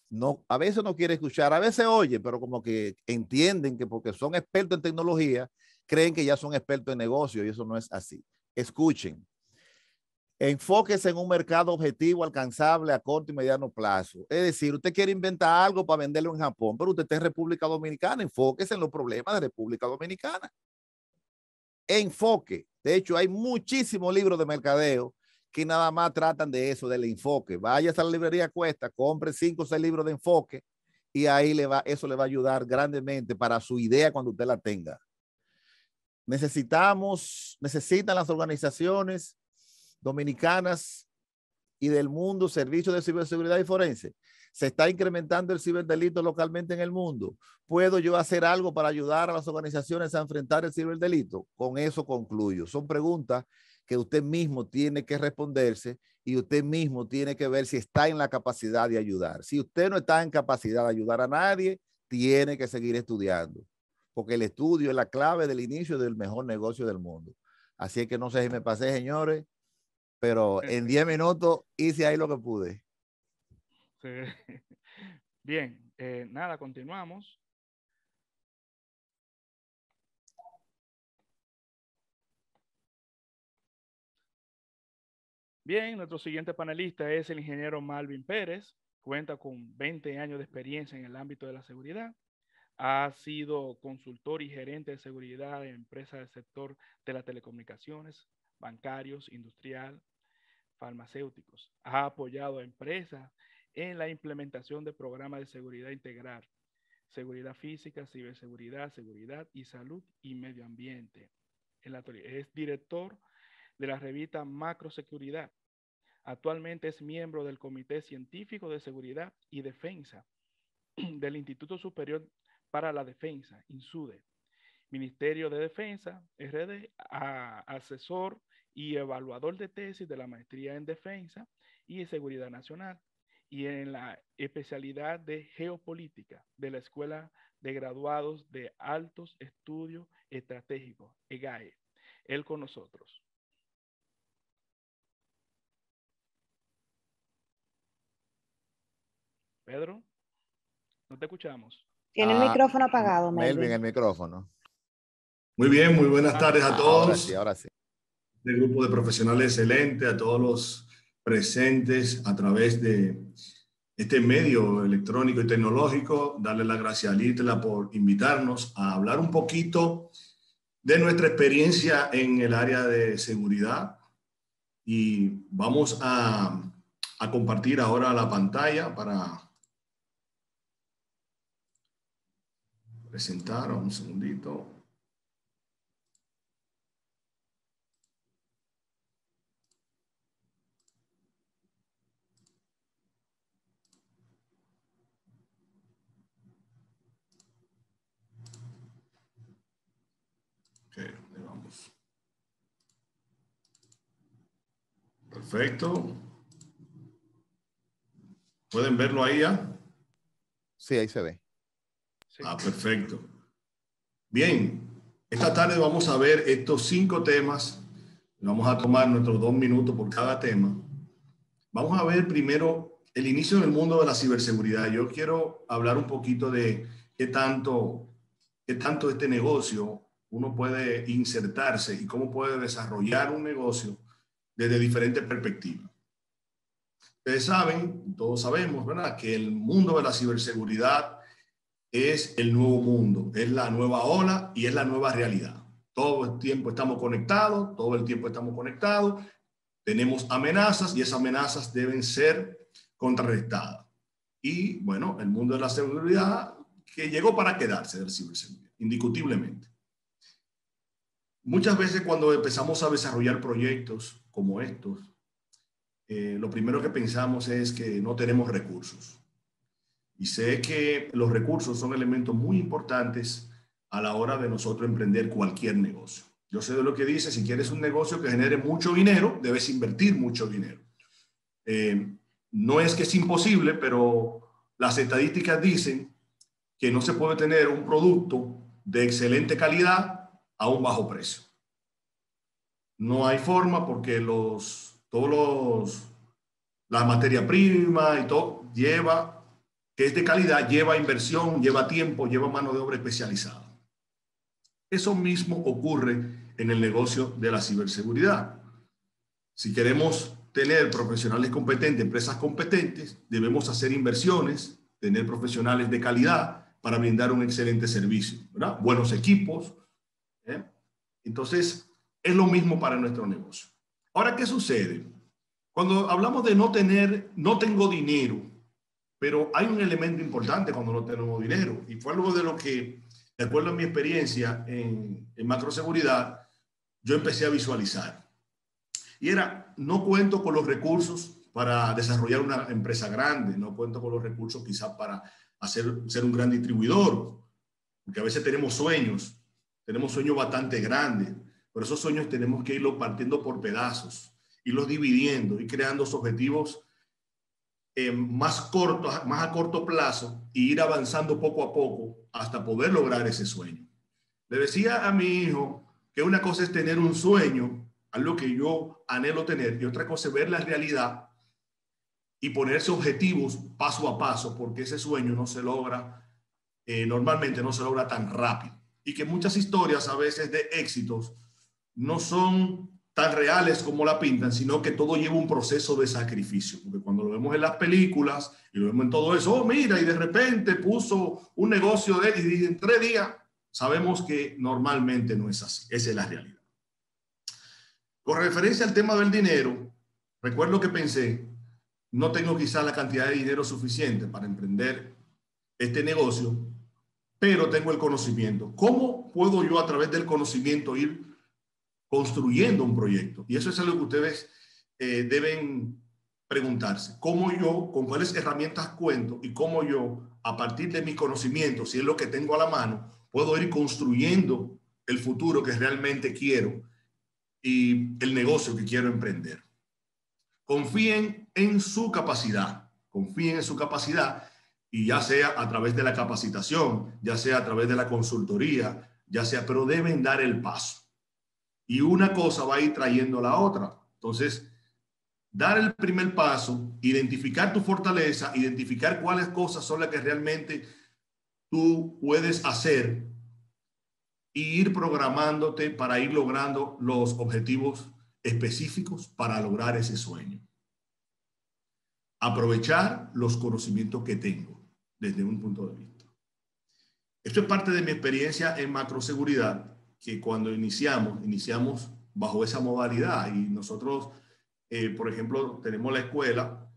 no, a veces no quiere escuchar, a veces oye, pero como que entienden que porque son expertos en tecnología, creen que ya son expertos en negocio y eso no es así. Escuchen, enfóquese en un mercado objetivo alcanzable a corto y mediano plazo. Es decir, usted quiere inventar algo para venderlo en Japón, pero usted está en República Dominicana, enfóquese en los problemas de República Dominicana. Enfoque. De hecho, hay muchísimos libros de mercadeo que nada más tratan de eso, del enfoque. Vaya a la librería Cuesta, compre cinco o seis libros de enfoque y ahí le va, eso le va a ayudar grandemente para su idea cuando usted la tenga. Necesitamos, necesitan las organizaciones dominicanas y del mundo servicios de ciberseguridad y forense. Se está incrementando el ciberdelito localmente en el mundo. ¿Puedo yo hacer algo para ayudar a las organizaciones a enfrentar el ciberdelito? Con eso concluyo. Son preguntas que usted mismo tiene que responderse y usted mismo tiene que ver si está en la capacidad de ayudar. Si usted no está en capacidad de ayudar a nadie, tiene que seguir estudiando porque el estudio es la clave del inicio del mejor negocio del mundo. Así que no sé si me pasé, señores, pero en 10 minutos hice ahí lo que pude. Bien, eh, nada, continuamos. Bien, nuestro siguiente panelista es el ingeniero Malvin Pérez. Cuenta con 20 años de experiencia en el ámbito de la seguridad. Ha sido consultor y gerente de seguridad en empresas del sector de las telecomunicaciones, bancarios, industrial, farmacéuticos. Ha apoyado a empresas en la implementación de programas de seguridad integral, seguridad física, ciberseguridad, seguridad y salud y medio ambiente. Es director de la revista Macroseguridad. Actualmente es miembro del Comité Científico de Seguridad y Defensa del Instituto Superior para la Defensa, INSUDE, Ministerio de Defensa, RD, asesor y evaluador de tesis de la maestría en Defensa y Seguridad Nacional y en la especialidad de Geopolítica de la Escuela de Graduados de Altos Estudios Estratégicos, EGAE. E. Él con nosotros. Pedro, no te escuchamos. Tiene el ah, micrófono apagado, Melvin. Melvin, el micrófono. Muy bien, muy buenas ah, tardes a ah, todos. Ahora sí, ahora sí. Del grupo de profesionales excelente, a todos los presentes a través de este medio electrónico y tecnológico. Darle las gracias a Litla por invitarnos a hablar un poquito de nuestra experiencia en el área de seguridad. Y vamos a compartir ahora la pantalla para presentaron, un segundito. vamos. Perfecto. ¿Pueden verlo ahí ya? Sí, ahí se ve. Ah, perfecto. Bien, esta tarde vamos a ver estos cinco temas. Vamos a tomar nuestros dos minutos por cada tema. Vamos a ver primero el inicio del mundo de la ciberseguridad. Yo quiero hablar un poquito de qué tanto, qué tanto este negocio uno puede insertarse y cómo puede desarrollar un negocio desde diferentes perspectivas. Ustedes saben, todos sabemos, ¿verdad?, que el mundo de la ciberseguridad es el nuevo mundo, es la nueva ola y es la nueva realidad. Todo el tiempo estamos conectados, todo el tiempo estamos conectados, tenemos amenazas y esas amenazas deben ser contrarrestadas. Y bueno, el mundo de la seguridad que llegó para quedarse del ciberseguridad, indiscutiblemente. Muchas veces cuando empezamos a desarrollar proyectos como estos, eh, lo primero que pensamos es que no tenemos recursos y sé que los recursos son elementos muy importantes a la hora de nosotros emprender cualquier negocio. Yo sé de lo que dice, si quieres un negocio que genere mucho dinero, debes invertir mucho dinero. Eh, no es que es imposible, pero las estadísticas dicen que no se puede tener un producto de excelente calidad a un bajo precio. No hay forma porque los, todos los, la materia prima y todo lleva que es de calidad, lleva inversión, lleva tiempo, lleva mano de obra especializada. Eso mismo ocurre en el negocio de la ciberseguridad. Si queremos tener profesionales competentes, empresas competentes, debemos hacer inversiones, tener profesionales de calidad para brindar un excelente servicio, buenos equipos. ¿eh? Entonces, es lo mismo para nuestro negocio. Ahora, ¿qué sucede? Cuando hablamos de no tener, no tengo dinero, pero hay un elemento importante cuando no tenemos dinero y fue algo de lo que, de acuerdo a mi experiencia en, macroseguridad, yo empecé a visualizar. Y era, no cuento con los recursos para desarrollar una empresa grande, no cuento con los recursos quizás para hacer, ser un gran distribuidor, porque a veces tenemos sueños, tenemos sueños bastante grandes, pero esos sueños tenemos que irlos partiendo por pedazos, irlos dividiendo y creando objetivos eh, más corto, más a corto plazo e ir avanzando poco a poco hasta poder lograr ese sueño. Le decía a mi hijo que una cosa es tener un sueño, algo que yo anhelo tener, y otra cosa es ver la realidad y ponerse objetivos paso a paso, porque ese sueño no se logra, eh, normalmente no se logra tan rápido. Y que muchas historias a veces de éxitos no son tan reales como la pintan, sino que todo lleva un proceso de sacrificio. Porque cuando lo vemos en las películas y lo vemos en todo eso, oh, mira, y de repente puso un negocio de él y en tres días, sabemos que normalmente no es así. Esa es la realidad. Con referencia al tema del dinero, recuerdo que pensé, no tengo quizá la cantidad de dinero suficiente para emprender este negocio, pero tengo el conocimiento. ¿Cómo puedo yo a través del conocimiento ir construyendo un proyecto. Y eso es algo que ustedes eh, deben preguntarse. ¿Cómo yo, con cuáles herramientas cuento y cómo yo, a partir de mis conocimientos, si es lo que tengo a la mano, puedo ir construyendo el futuro que realmente quiero y el negocio que quiero emprender? Confíen en su capacidad, confíen en su capacidad y ya sea a través de la capacitación, ya sea a través de la consultoría, ya sea, pero deben dar el paso y una cosa va a ir trayendo la otra. Entonces, dar el primer paso, identificar tu fortaleza, identificar cuáles cosas son las que realmente tú puedes hacer e ir programándote para ir logrando los objetivos específicos para lograr ese sueño. Aprovechar los conocimientos que tengo desde un punto de vista. Esto es parte de mi experiencia en macroseguridad que cuando iniciamos, iniciamos bajo esa modalidad. Y nosotros, eh, por ejemplo, tenemos la escuela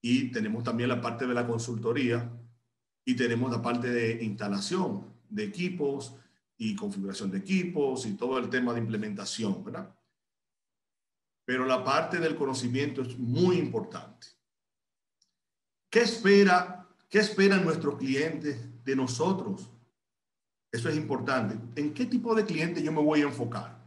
y tenemos también la parte de la consultoría y tenemos la parte de instalación de equipos y configuración de equipos y todo el tema de implementación, ¿verdad? Pero la parte del conocimiento es muy importante. ¿Qué espera, qué esperan nuestros clientes de nosotros? Eso es importante. ¿En qué tipo de cliente yo me voy a enfocar?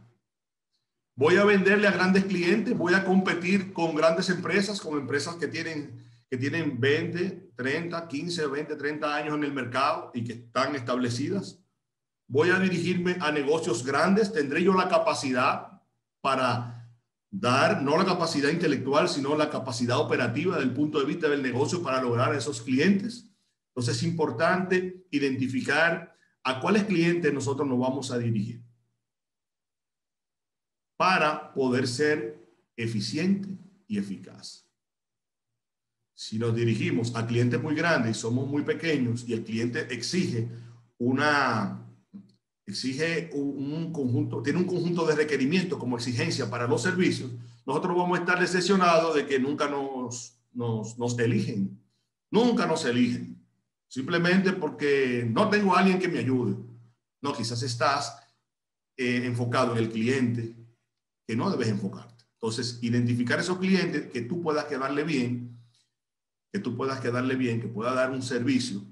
¿Voy a venderle a grandes clientes? ¿Voy a competir con grandes empresas, con empresas que tienen, que tienen 20, 30, 15, 20, 30 años en el mercado y que están establecidas? ¿Voy a dirigirme a negocios grandes? ¿Tendré yo la capacidad para dar, no la capacidad intelectual, sino la capacidad operativa del punto de vista del negocio para lograr a esos clientes? Entonces es importante identificar a cuáles clientes nosotros nos vamos a dirigir para poder ser eficiente y eficaz. Si nos dirigimos a clientes muy grandes y somos muy pequeños y el cliente exige una exige un, conjunto, tiene un conjunto de requerimientos como exigencia para los servicios, nosotros vamos a estar decepcionados de que nunca nos, nos eligen, nunca nos eligen simplemente porque no tengo a alguien que me ayude. No, quizás estás eh, enfocado en el cliente que no debes enfocarte. Entonces, identificar esos clientes que tú puedas quedarle bien, que tú puedas quedarle bien, que pueda dar un servicio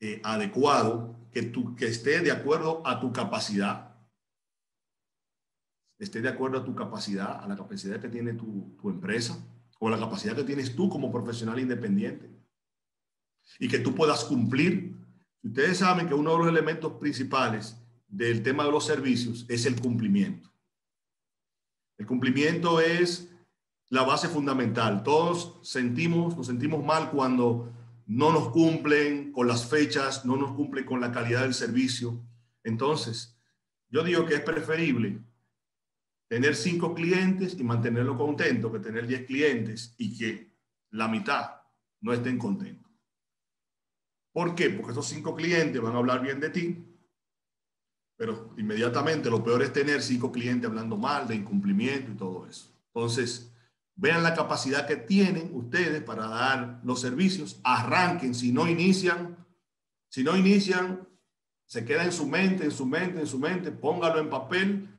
eh, adecuado, que, tú, que esté de acuerdo a tu capacidad esté de acuerdo a tu capacidad, a la capacidad que tiene tu, tu, empresa o la capacidad que tienes tú como profesional independiente y que tú puedas cumplir. Ustedes saben que uno de los elementos principales del tema de los servicios es el cumplimiento. El cumplimiento es la base fundamental. Todos sentimos, nos sentimos mal cuando no nos cumplen con las fechas, no nos cumplen con la calidad del servicio. Entonces, yo digo que es preferible tener cinco clientes y mantenerlo contento que tener diez clientes y que la mitad no estén contentos. ¿Por qué? Porque esos cinco clientes van a hablar bien de ti, pero inmediatamente lo peor es tener cinco clientes hablando mal, de incumplimiento y todo eso. Entonces, vean la capacidad que tienen ustedes para dar los servicios, arranquen, si no inician, si no inician, se queda en su mente, en su mente, en su mente, póngalo en papel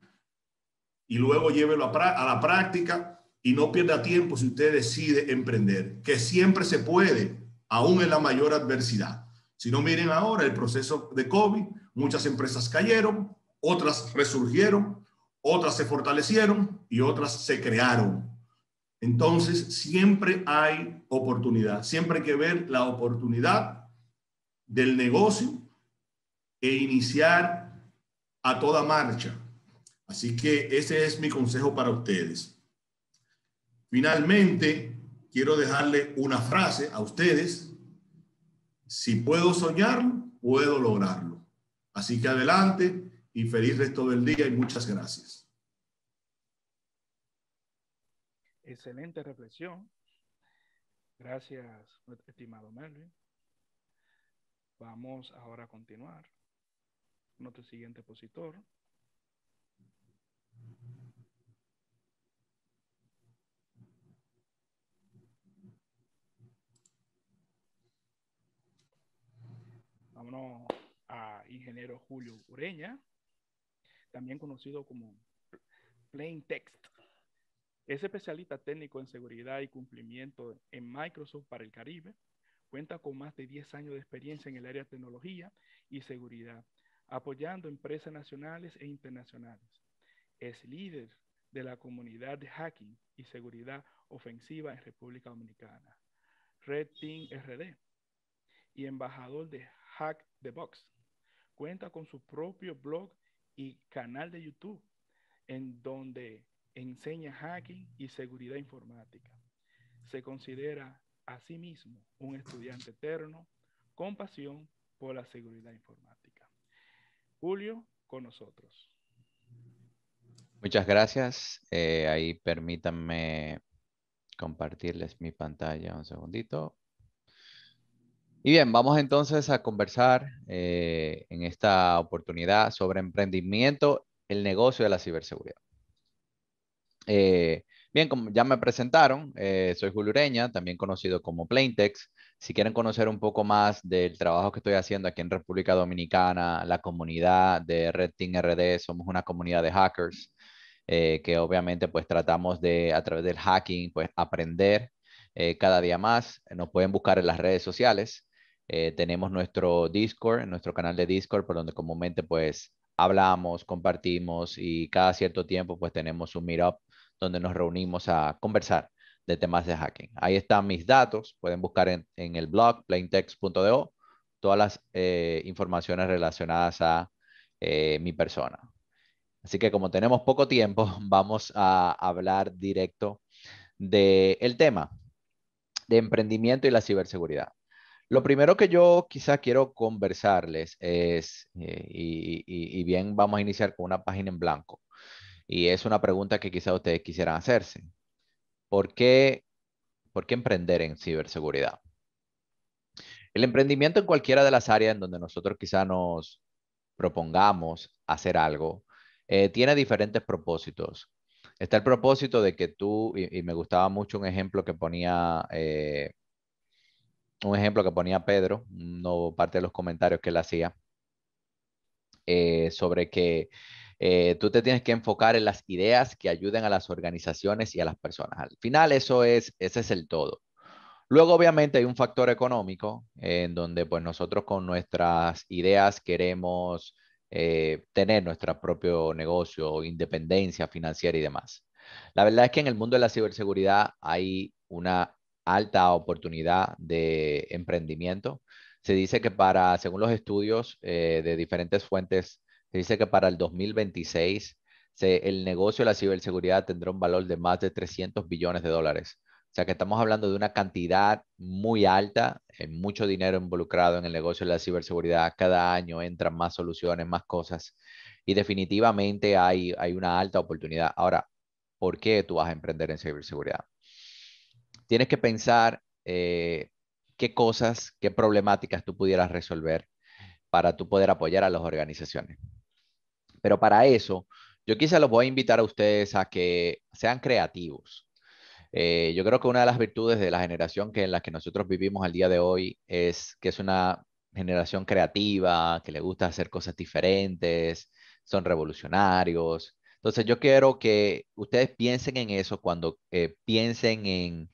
y luego llévelo a, la práctica y no pierda tiempo si usted decide emprender, que siempre se puede, aún en la mayor adversidad. Si no miren ahora el proceso de COVID, muchas empresas cayeron, otras resurgieron, otras se fortalecieron y otras se crearon. Entonces, siempre hay oportunidad, siempre hay que ver la oportunidad del negocio e iniciar a toda marcha. Así que ese es mi consejo para ustedes. Finalmente, quiero dejarle una frase a ustedes si puedo soñarlo, puedo lograrlo. Así que adelante y feliz resto del día y muchas gracias. Excelente reflexión. Gracias, estimado Melvin. Vamos ahora a continuar. Nuestro siguiente expositor Vámonos a ingeniero Julio Ureña, también conocido como Plain Text. Es especialista técnico en seguridad y cumplimiento en Microsoft para el Caribe. Cuenta con más de 10 años de experiencia en el área de tecnología y seguridad, apoyando empresas nacionales e internacionales. Es líder de la comunidad de hacking y seguridad ofensiva en República Dominicana, Red Team RD, y embajador de Hack the Box. Cuenta con su propio blog y canal de YouTube, en donde enseña hacking y seguridad informática. Se considera a sí mismo un estudiante eterno con pasión por la seguridad informática. Julio, con nosotros. Muchas gracias. Eh, ahí permítanme compartirles mi pantalla un segundito. Y bien, vamos entonces a conversar eh, en esta oportunidad sobre emprendimiento, el negocio de la ciberseguridad. Eh, bien, como ya me presentaron, eh, soy Julio Ureña, también conocido como Plaintex. Si quieren conocer un poco más del trabajo que estoy haciendo aquí en República Dominicana, la comunidad de Red Team RD, somos una comunidad de hackers que obviamente pues tratamos de a través del hacking pues aprender cada día más. Nos pueden buscar en las redes sociales. Eh, tenemos nuestro Discord, nuestro canal de Discord, por donde comúnmente pues hablamos, compartimos y cada cierto tiempo pues tenemos un meetup donde nos reunimos a conversar de temas de hacking. Ahí están mis datos, pueden buscar en, el blog plaintext.do todas las eh, informaciones relacionadas a eh, mi persona. Así que como tenemos poco tiempo, vamos a hablar directo del tema de emprendimiento y la ciberseguridad. Lo primero que yo quizá quiero conversarles es, eh, y, bien vamos a iniciar con una página en blanco, y es una pregunta que quizá ustedes quisieran hacerse. ¿Por qué, emprender en ciberseguridad? El emprendimiento en cualquiera de las áreas en donde nosotros quizá nos propongamos hacer algo, eh, tiene diferentes propósitos. Está el propósito de que tú, y, me gustaba mucho un ejemplo que ponía eh, un ejemplo que ponía Pedro, no parte de los comentarios que él hacía, eh, sobre que eh, tú te tienes que enfocar en las ideas que ayuden a las organizaciones y a las personas. Al final, eso es, ese es el todo. Luego, obviamente, hay un factor económico en donde pues, nosotros con nuestras ideas queremos eh, tener nuestro propio negocio, independencia financiera y demás. La verdad es que en el mundo de la ciberseguridad hay una alta oportunidad de emprendimiento. Se dice que para, según los estudios eh, de diferentes fuentes, se dice que para el 2026 el negocio de la ciberseguridad tendrá un valor de más de 300 billones de dólares. O sea que estamos hablando de una cantidad muy alta, eh, mucho dinero involucrado en el negocio de la ciberseguridad. Cada año entran más soluciones, más cosas. Y definitivamente hay una alta oportunidad. Ahora, ¿por qué tú vas a emprender en ciberseguridad? tienes que pensar eh, qué cosas, qué problemáticas tú pudieras resolver para tú poder apoyar a las organizaciones. Pero para eso, yo quizá los voy a invitar a ustedes a que sean creativos. Eh, yo creo que una de las virtudes de la generación que en la que nosotros vivimos al día de hoy es que es una generación creativa, que le gusta hacer cosas diferentes, son revolucionarios. Entonces yo quiero que ustedes piensen en eso cuando eh, piensen en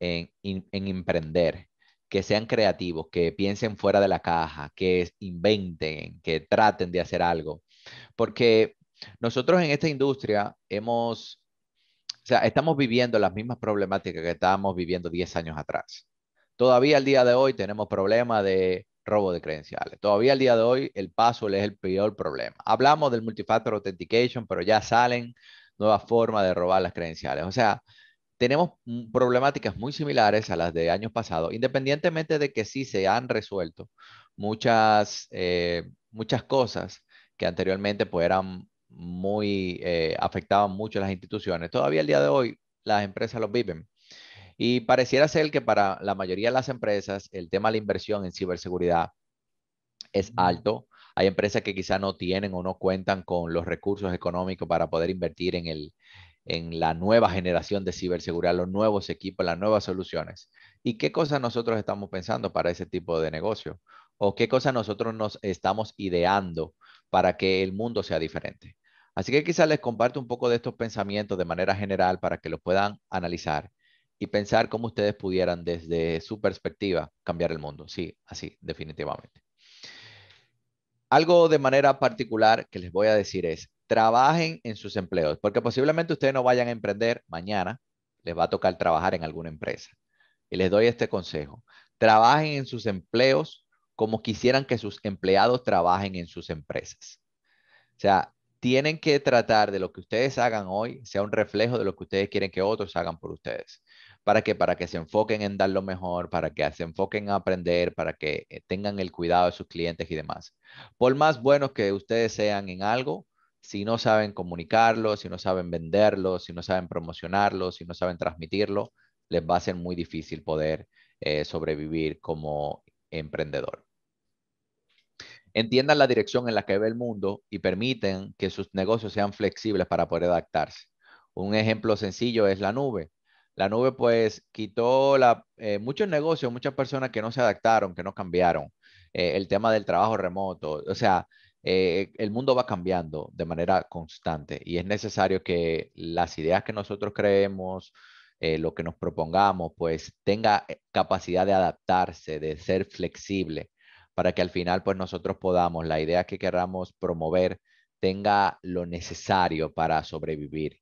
en, emprender, que sean creativos, que piensen fuera de la caja, que inventen, que traten de hacer algo. Porque nosotros en esta industria hemos, o sea, estamos viviendo las mismas problemáticas que estábamos viviendo 10 años atrás. Todavía al día de hoy tenemos problemas de robo de credenciales. Todavía al día de hoy el paso es el peor problema. Hablamos del multifactor authentication, pero ya salen nuevas formas de robar las credenciales. O sea, tenemos problemáticas muy similares a las de años pasados, independientemente de que sí se han resuelto muchas, eh, muchas cosas que anteriormente pues, muy, eh, afectaban mucho a las instituciones. Todavía el día de hoy las empresas lo viven. Y pareciera ser que para la mayoría de las empresas el tema de la inversión en ciberseguridad es alto. Hay empresas que quizá no tienen o no cuentan con los recursos económicos para poder invertir en el, en la nueva generación de ciberseguridad, los nuevos equipos, las nuevas soluciones. ¿Y qué cosas nosotros estamos pensando para ese tipo de negocio? ¿O qué cosas nosotros nos estamos ideando para que el mundo sea diferente? Así que quizás les comparto un poco de estos pensamientos de manera general para que los puedan analizar y pensar cómo ustedes pudieran desde su perspectiva cambiar el mundo. Sí, así, definitivamente. Algo de manera particular que les voy a decir es, trabajen en sus empleos, porque posiblemente ustedes no vayan a emprender mañana, les va a tocar trabajar en alguna empresa. Y les doy este consejo, trabajen en sus empleos como quisieran que sus empleados trabajen en sus empresas. O sea, tienen que tratar de lo que ustedes hagan hoy sea un reflejo de lo que ustedes quieren que otros hagan por ustedes. ¿Para que Para que se enfoquen en dar lo mejor, para que se enfoquen en aprender, para que eh, tengan el cuidado de sus clientes y demás. Por más buenos que ustedes sean en algo, si no saben comunicarlo, si no saben venderlo, si no saben promocionarlo, si no saben transmitirlo, les va a ser muy difícil poder eh, sobrevivir como emprendedor. Entiendan la dirección en la que ve el mundo y permiten que sus negocios sean flexibles para poder adaptarse. Un ejemplo sencillo es la nube. La nube pues quitó la, eh, muchos negocios, muchas personas que no se adaptaron, que no cambiaron. Eh, el tema del trabajo remoto. O sea, eh, el mundo va cambiando de manera constante y es necesario que las ideas que nosotros creemos, eh, lo que nos propongamos, pues tenga eh, capacidad de adaptarse, de ser flexible, para que al final, pues nosotros podamos, la idea que queramos promover, tenga lo necesario para sobrevivir,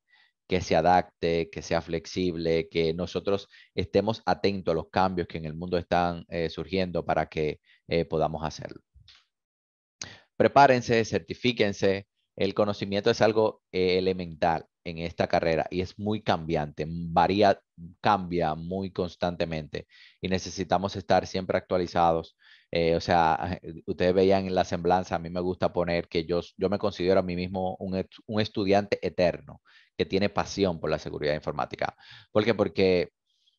que se adapte, que sea flexible, que nosotros estemos atentos a los cambios que en el mundo están surgiendo para que podamos hacerlo prepárense, certifíquense. El conocimiento es algo eh, elemental en esta carrera y es muy cambiante, varía, cambia muy constantemente y necesitamos estar siempre actualizados. Eh, o sea, ustedes veían en la semblanza, a mí me gusta poner que yo, yo me considero a mí mismo un, estudiante eterno que tiene pasión por la seguridad informática. ¿Por qué? Porque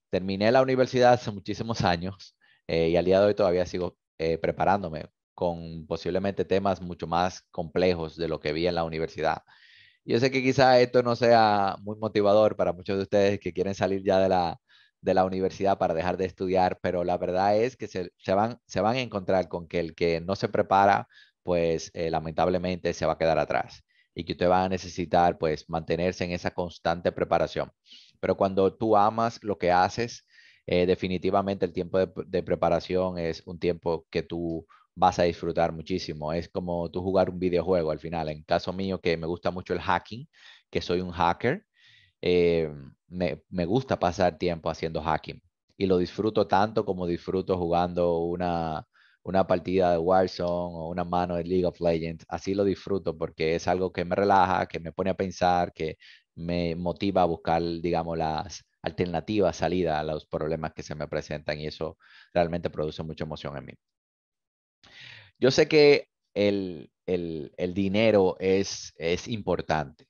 terminé la universidad hace muchísimos años eh, y al día de hoy todavía sigo preparándome con posiblemente temas mucho más complejos de lo que vi en la universidad. Yo sé que quizá esto no sea muy motivador para muchos de ustedes que quieren salir ya de la, de la universidad para dejar de estudiar, pero la verdad es que se, se van, se van a encontrar con que el que no se prepara, pues eh, lamentablemente se va a quedar atrás y que usted va a necesitar pues mantenerse en esa constante preparación. Pero cuando tú amas lo que haces, eh, definitivamente el tiempo de, de, preparación es un tiempo que tú vas a disfrutar muchísimo. Es como tú jugar un videojuego al final. En caso mío, que me gusta mucho el hacking, que soy un hacker, eh, me, me, gusta pasar tiempo haciendo hacking. Y lo disfruto tanto como disfruto jugando una, una partida de Warzone o una mano de League of Legends. Así lo disfruto porque es algo que me relaja, que me pone a pensar, que me motiva a buscar, digamos, las alternativas, salida a los problemas que se me presentan y eso realmente produce mucha emoción en mí. Yo sé que el, dinero es, importante,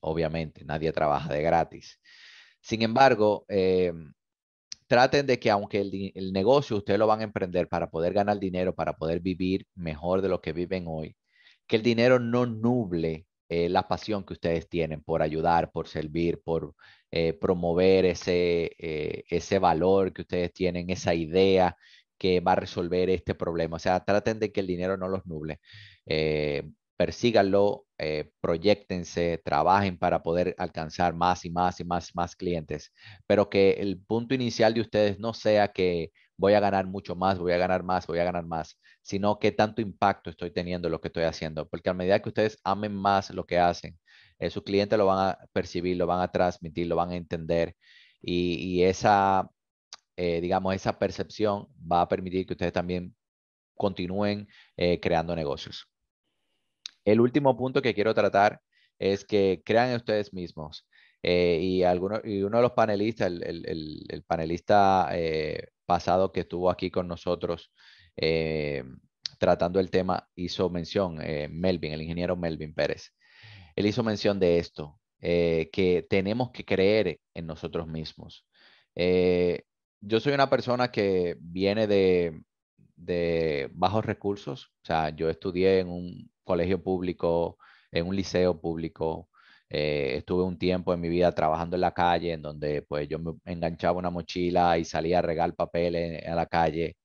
obviamente, nadie trabaja de gratis. Sin embargo, eh, traten de que aunque el, negocio ustedes lo van a emprender para poder ganar dinero, para poder vivir mejor de lo que viven hoy, que el dinero no nuble eh, la pasión que ustedes tienen por ayudar, por servir, por eh, promover ese, ese valor que ustedes tienen, esa idea, que va a resolver este problema. O sea, traten de que el dinero no los nuble. Eh, persíganlo, eh, proyectense, trabajen para poder alcanzar más y más y más, más clientes, pero que el punto inicial de ustedes no sea que voy a ganar mucho más, voy a ganar más, voy a ganar más, sino que tanto impacto estoy teniendo lo que estoy haciendo, porque a medida que ustedes amen más lo que hacen, eh, sus clientes lo van a percibir, lo van a transmitir, lo van a entender y esa eh, digamos, esa percepción va a permitir que ustedes también continúen eh, creando negocios. El último punto que quiero tratar es que crean en ustedes mismos. Eh, y, alguno, y uno de los panelistas, el, panelista pasado que estuvo aquí con nosotros tratando el tema, hizo mención, Melvin, el ingeniero Melvin Pérez. Él hizo mención de esto, que tenemos que creer en nosotros mismos. Eh, yo soy una persona que viene de, bajos recursos, o sea, yo estudié en un colegio público, en un liceo público, eh, estuve un tiempo en mi vida trabajando en la calle, en donde pues yo me enganchaba una mochila y salía a regar papeles en la calle.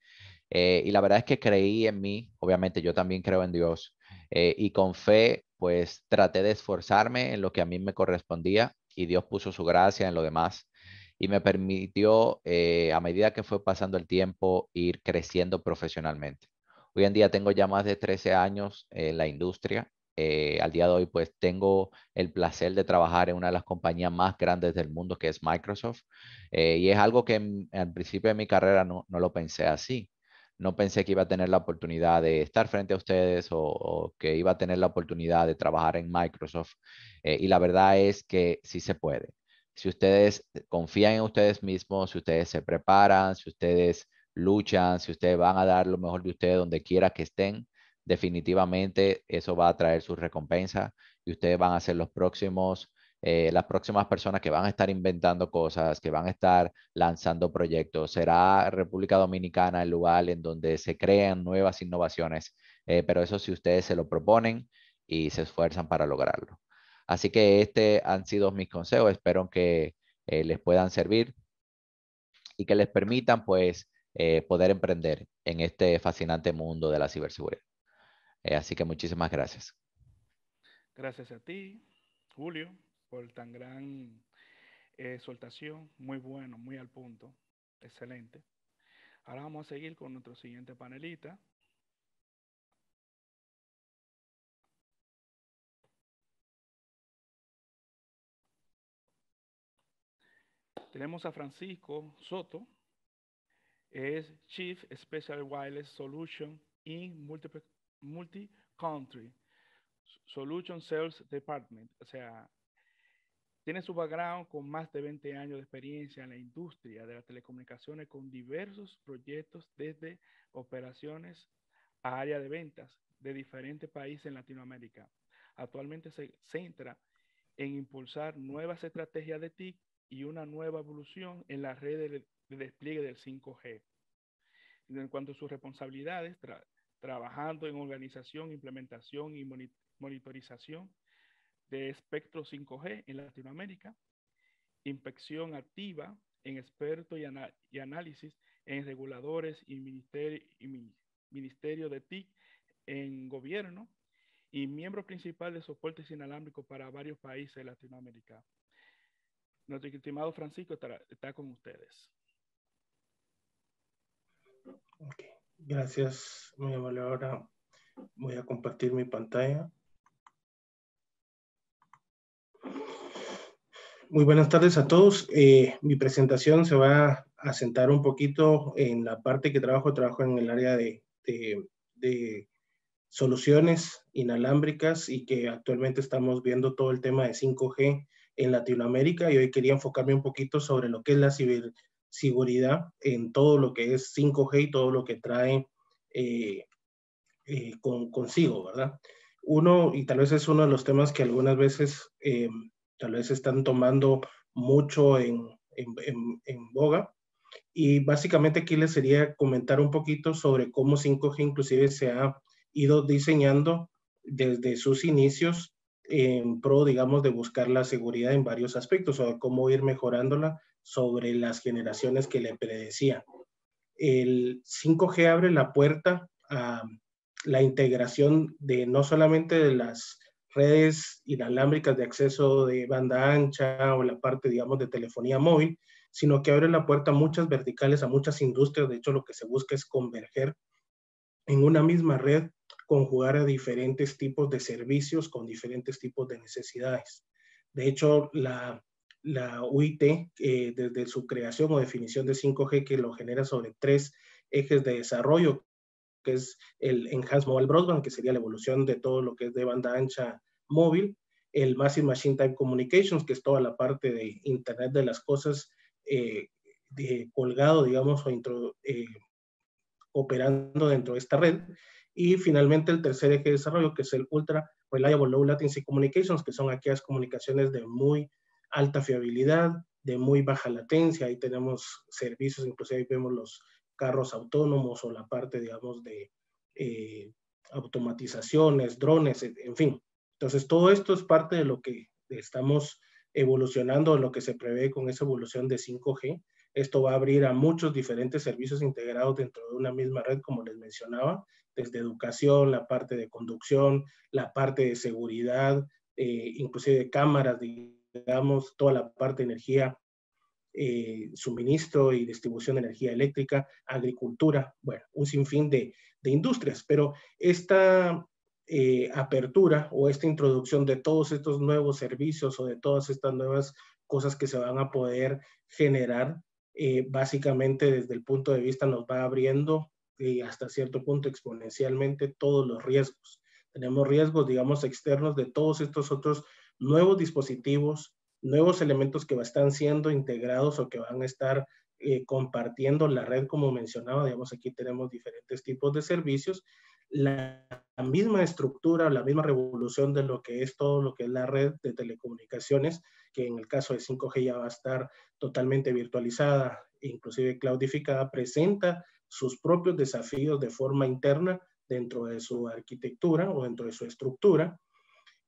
Eh, y la verdad es que creí en mí, obviamente yo también creo en Dios, eh, y con fe pues traté de esforzarme en lo que a mí me correspondía y Dios puso su gracia en lo demás y me permitió, eh, a medida que fue pasando el tiempo, ir creciendo profesionalmente. Hoy en día tengo ya más de 13 años en la industria. Eh, al día de hoy, pues tengo el placer de trabajar en una de las compañías más grandes del mundo, que es Microsoft. Eh, y es algo que al principio de mi carrera no, lo pensé así. No pensé que iba a tener la oportunidad de estar frente a ustedes o, que iba a tener la oportunidad de trabajar en Microsoft. y la verdad es que sí se puede si ustedes confían en ustedes mismos, si ustedes se preparan, si ustedes luchan, si ustedes van a dar lo mejor de ustedes donde quiera que estén, definitivamente eso va a traer su recompensa y ustedes van a ser los próximos, eh, las próximas personas que van a estar inventando cosas, que van a estar lanzando proyectos. Será República Dominicana el lugar en donde se crean nuevas innovaciones, eh, pero eso si ustedes se lo proponen y se esfuerzan para lograrlo. Así que este han sido mis consejos. Espero que eh, les puedan servir y que les permitan pues eh, poder emprender en este fascinante mundo de la ciberseguridad. Eh, así que muchísimas gracias. Gracias a ti, Julio, por tan gran soltación. Muy bueno, muy al punto. Excelente. Ahora vamos a seguir con nuestro siguiente panelista, tenemos a Francisco Soto, es Chief Special Wireless Solution in Multi Country Solution Sales Department. O sea, tiene su background con más de 20 años de experiencia en la industria de las telecomunicaciones con diversos proyectos desde operaciones a área de ventas de diferentes países en Latinoamérica. Actualmente se centra en impulsar nuevas estrategias de TIC y una nueva evolución en la red de, despliegue del 5G. En cuanto a sus responsabilidades, trabajando en organización, implementación y monitorización de espectro 5G en Latinoamérica, inspección activa en experto y, análisis en reguladores y ministerio, y ministerio de TIC en gobierno y miembro principal de soportes inalámbricos para varios países de Latinoamérica. Nuestro estimado Francisco está con ustedes. Gracias, muy amable. Ahora voy a compartir mi pantalla. Muy buenas tardes a todos. Eh, mi presentación se va a sentar un poquito en la parte que trabajo. Trabajo en el área de soluciones inalámbricas y que actualmente estamos viendo todo el tema de 5G en Latinoamérica y hoy quería enfocarme un poquito sobre lo que es la ciberseguridad en todo lo que es 5G y todo lo que trae eh, eh, con, consigo, ¿verdad? Uno, y tal vez es uno de los temas que algunas veces eh, tal vez están tomando mucho en, en, en, en boga, y básicamente aquí les sería comentar un poquito sobre cómo 5G inclusive se ha ido diseñando desde sus inicios en pro, digamos, de buscar la seguridad en varios aspectos o cómo ir mejorándola sobre las generaciones que le predecía. El 5G abre la puerta a la integración de no solamente de las redes inalámbricas de acceso de banda ancha o la parte, digamos, de telefonía móvil, sino que abre la puerta a muchas verticales, a muchas industrias. De hecho, lo que se busca es converger en una misma red conjugar a diferentes tipos de servicios con diferentes tipos de necesidades. De hecho, la, UIT, eh, desde su creación o definición de 5G, que lo genera sobre tres ejes de desarrollo, que es el Enhanced Mobile Broadband, que sería la evolución de todo lo que es de banda ancha móvil, el Massive Machine Time Communications, que es toda la parte de Internet de las Cosas eh, colgado, digamos, o eh, operando dentro de esta red, y finalmente el tercer eje de desarrollo, que es el Ultra Reliable Low Latency Communications, que son aquellas comunicaciones de muy alta fiabilidad, de muy baja latencia. Ahí tenemos servicios, inclusive ahí vemos los carros autónomos o la parte, digamos, de eh, automatizaciones, drones, en fin. Entonces, todo esto es parte de lo que estamos evolucionando, lo que se prevé con esa evolución de 5G. Esto va a abrir a muchos diferentes servicios integrados dentro de una misma red, como les mencionaba, desde educación, la parte de conducción, la parte de seguridad, eh, inclusive de cámaras, digamos, toda la parte de energía, eh, suministro y distribución de energía eléctrica, agricultura, bueno, un sinfín de, industrias. Pero esta eh, apertura o esta introducción de todos estos nuevos servicios o de todas estas nuevas cosas que se van a poder generar, básicamente desde el punto de vista nos va abriendo y hasta cierto punto exponencialmente todos los riesgos. Tenemos riesgos, digamos, externos de todos estos otros nuevos dispositivos, nuevos elementos que están siendo integrados o que van a estar eh, compartiendo la red, como mencionaba, digamos, aquí tenemos diferentes tipos de servicios. La, misma estructura, la misma revolución de lo que es todo lo que es la red de telecomunicaciones, que en el caso de 5G ya va a estar totalmente virtualizada, inclusive cloudificada, presenta sus propios desafíos de forma interna dentro de su arquitectura o dentro de su estructura.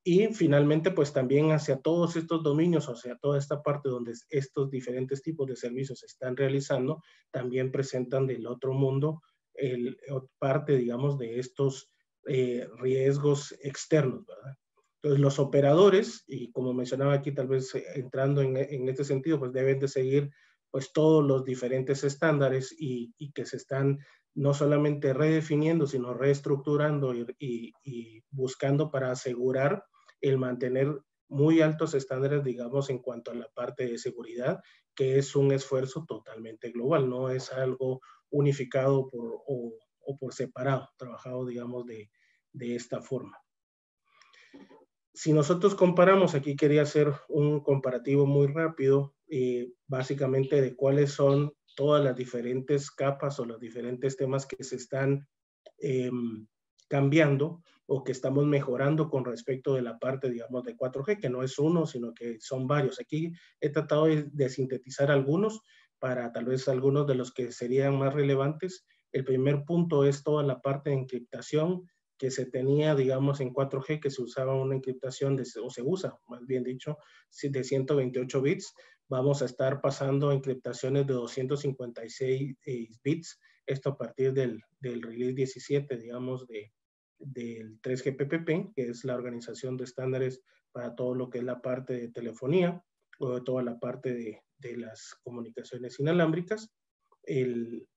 Y finalmente, pues también hacia todos estos dominios, o sea, toda esta parte donde estos diferentes tipos de servicios se están realizando, también presentan del otro mundo el, parte, digamos, de estos eh, riesgos externos, ¿verdad? Entonces, los operadores, y como mencionaba aquí, tal vez eh, entrando en, en este sentido, pues deben de seguir pues todos los diferentes estándares y, que se están no solamente redefiniendo, sino reestructurando y, buscando para asegurar el mantener muy altos estándares, digamos, en cuanto a la parte de seguridad, que es un esfuerzo totalmente global, no es algo unificado por, o, o por separado, trabajado, digamos, de, de esta forma. Si nosotros comparamos, aquí quería hacer un comparativo muy rápido eh, básicamente de cuáles son todas las diferentes capas o los diferentes temas que se están em, cambiando o que estamos mejorando con respecto de la parte, digamos, de 4G, que no es uno, sino que son varios. Aquí he tratado de, sintetizar algunos para tal vez algunos de los que serían más relevantes. El primer punto es toda la parte de encriptación que se tenía, digamos, en 4G, que se usaba una encriptación de, o se usa, más bien dicho, de 128 bits vamos a estar pasando encriptaciones de 256 bits, esto a partir del, del release 17, digamos, de, del 3GPP, que es la organización de estándares para todo lo que es la parte de telefonía o toda la parte de, de las comunicaciones inalámbricas. El,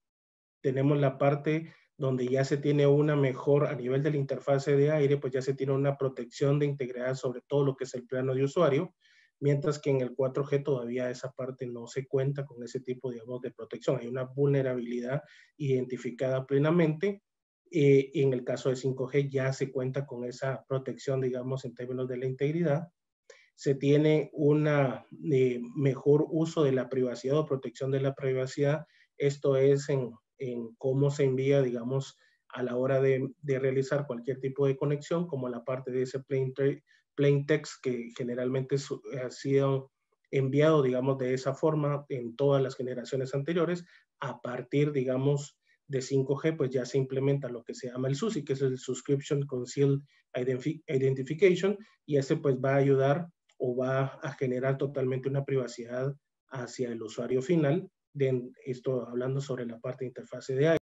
tenemos la parte donde ya se tiene una mejor a nivel de la interfase de aire, pues ya se tiene una protección de integridad sobre todo lo que es el plano de usuario, mientras que en el 4G todavía esa parte no se cuenta con ese tipo, digamos, de protección. Hay una vulnerabilidad identificada plenamente. Eh, y en el caso de 5G ya se cuenta con esa protección, digamos, en términos de la integridad. Se tiene un eh, mejor uso de la privacidad o protección de la privacidad. Esto es en, cómo se envía, digamos, a la hora de, realizar cualquier tipo de conexión, como la parte de ese trade plain text que generalmente eh, ha sido enviado, digamos, de esa forma en todas las generaciones anteriores. A partir, digamos, de 5G, pues ya se implementa lo que se llama el SUSI, que es el Subscription Concealed Identification, y ese pues va a ayudar o va a generar totalmente una privacidad hacia el usuario final. De, esto hablando sobre la parte de interfase de AI.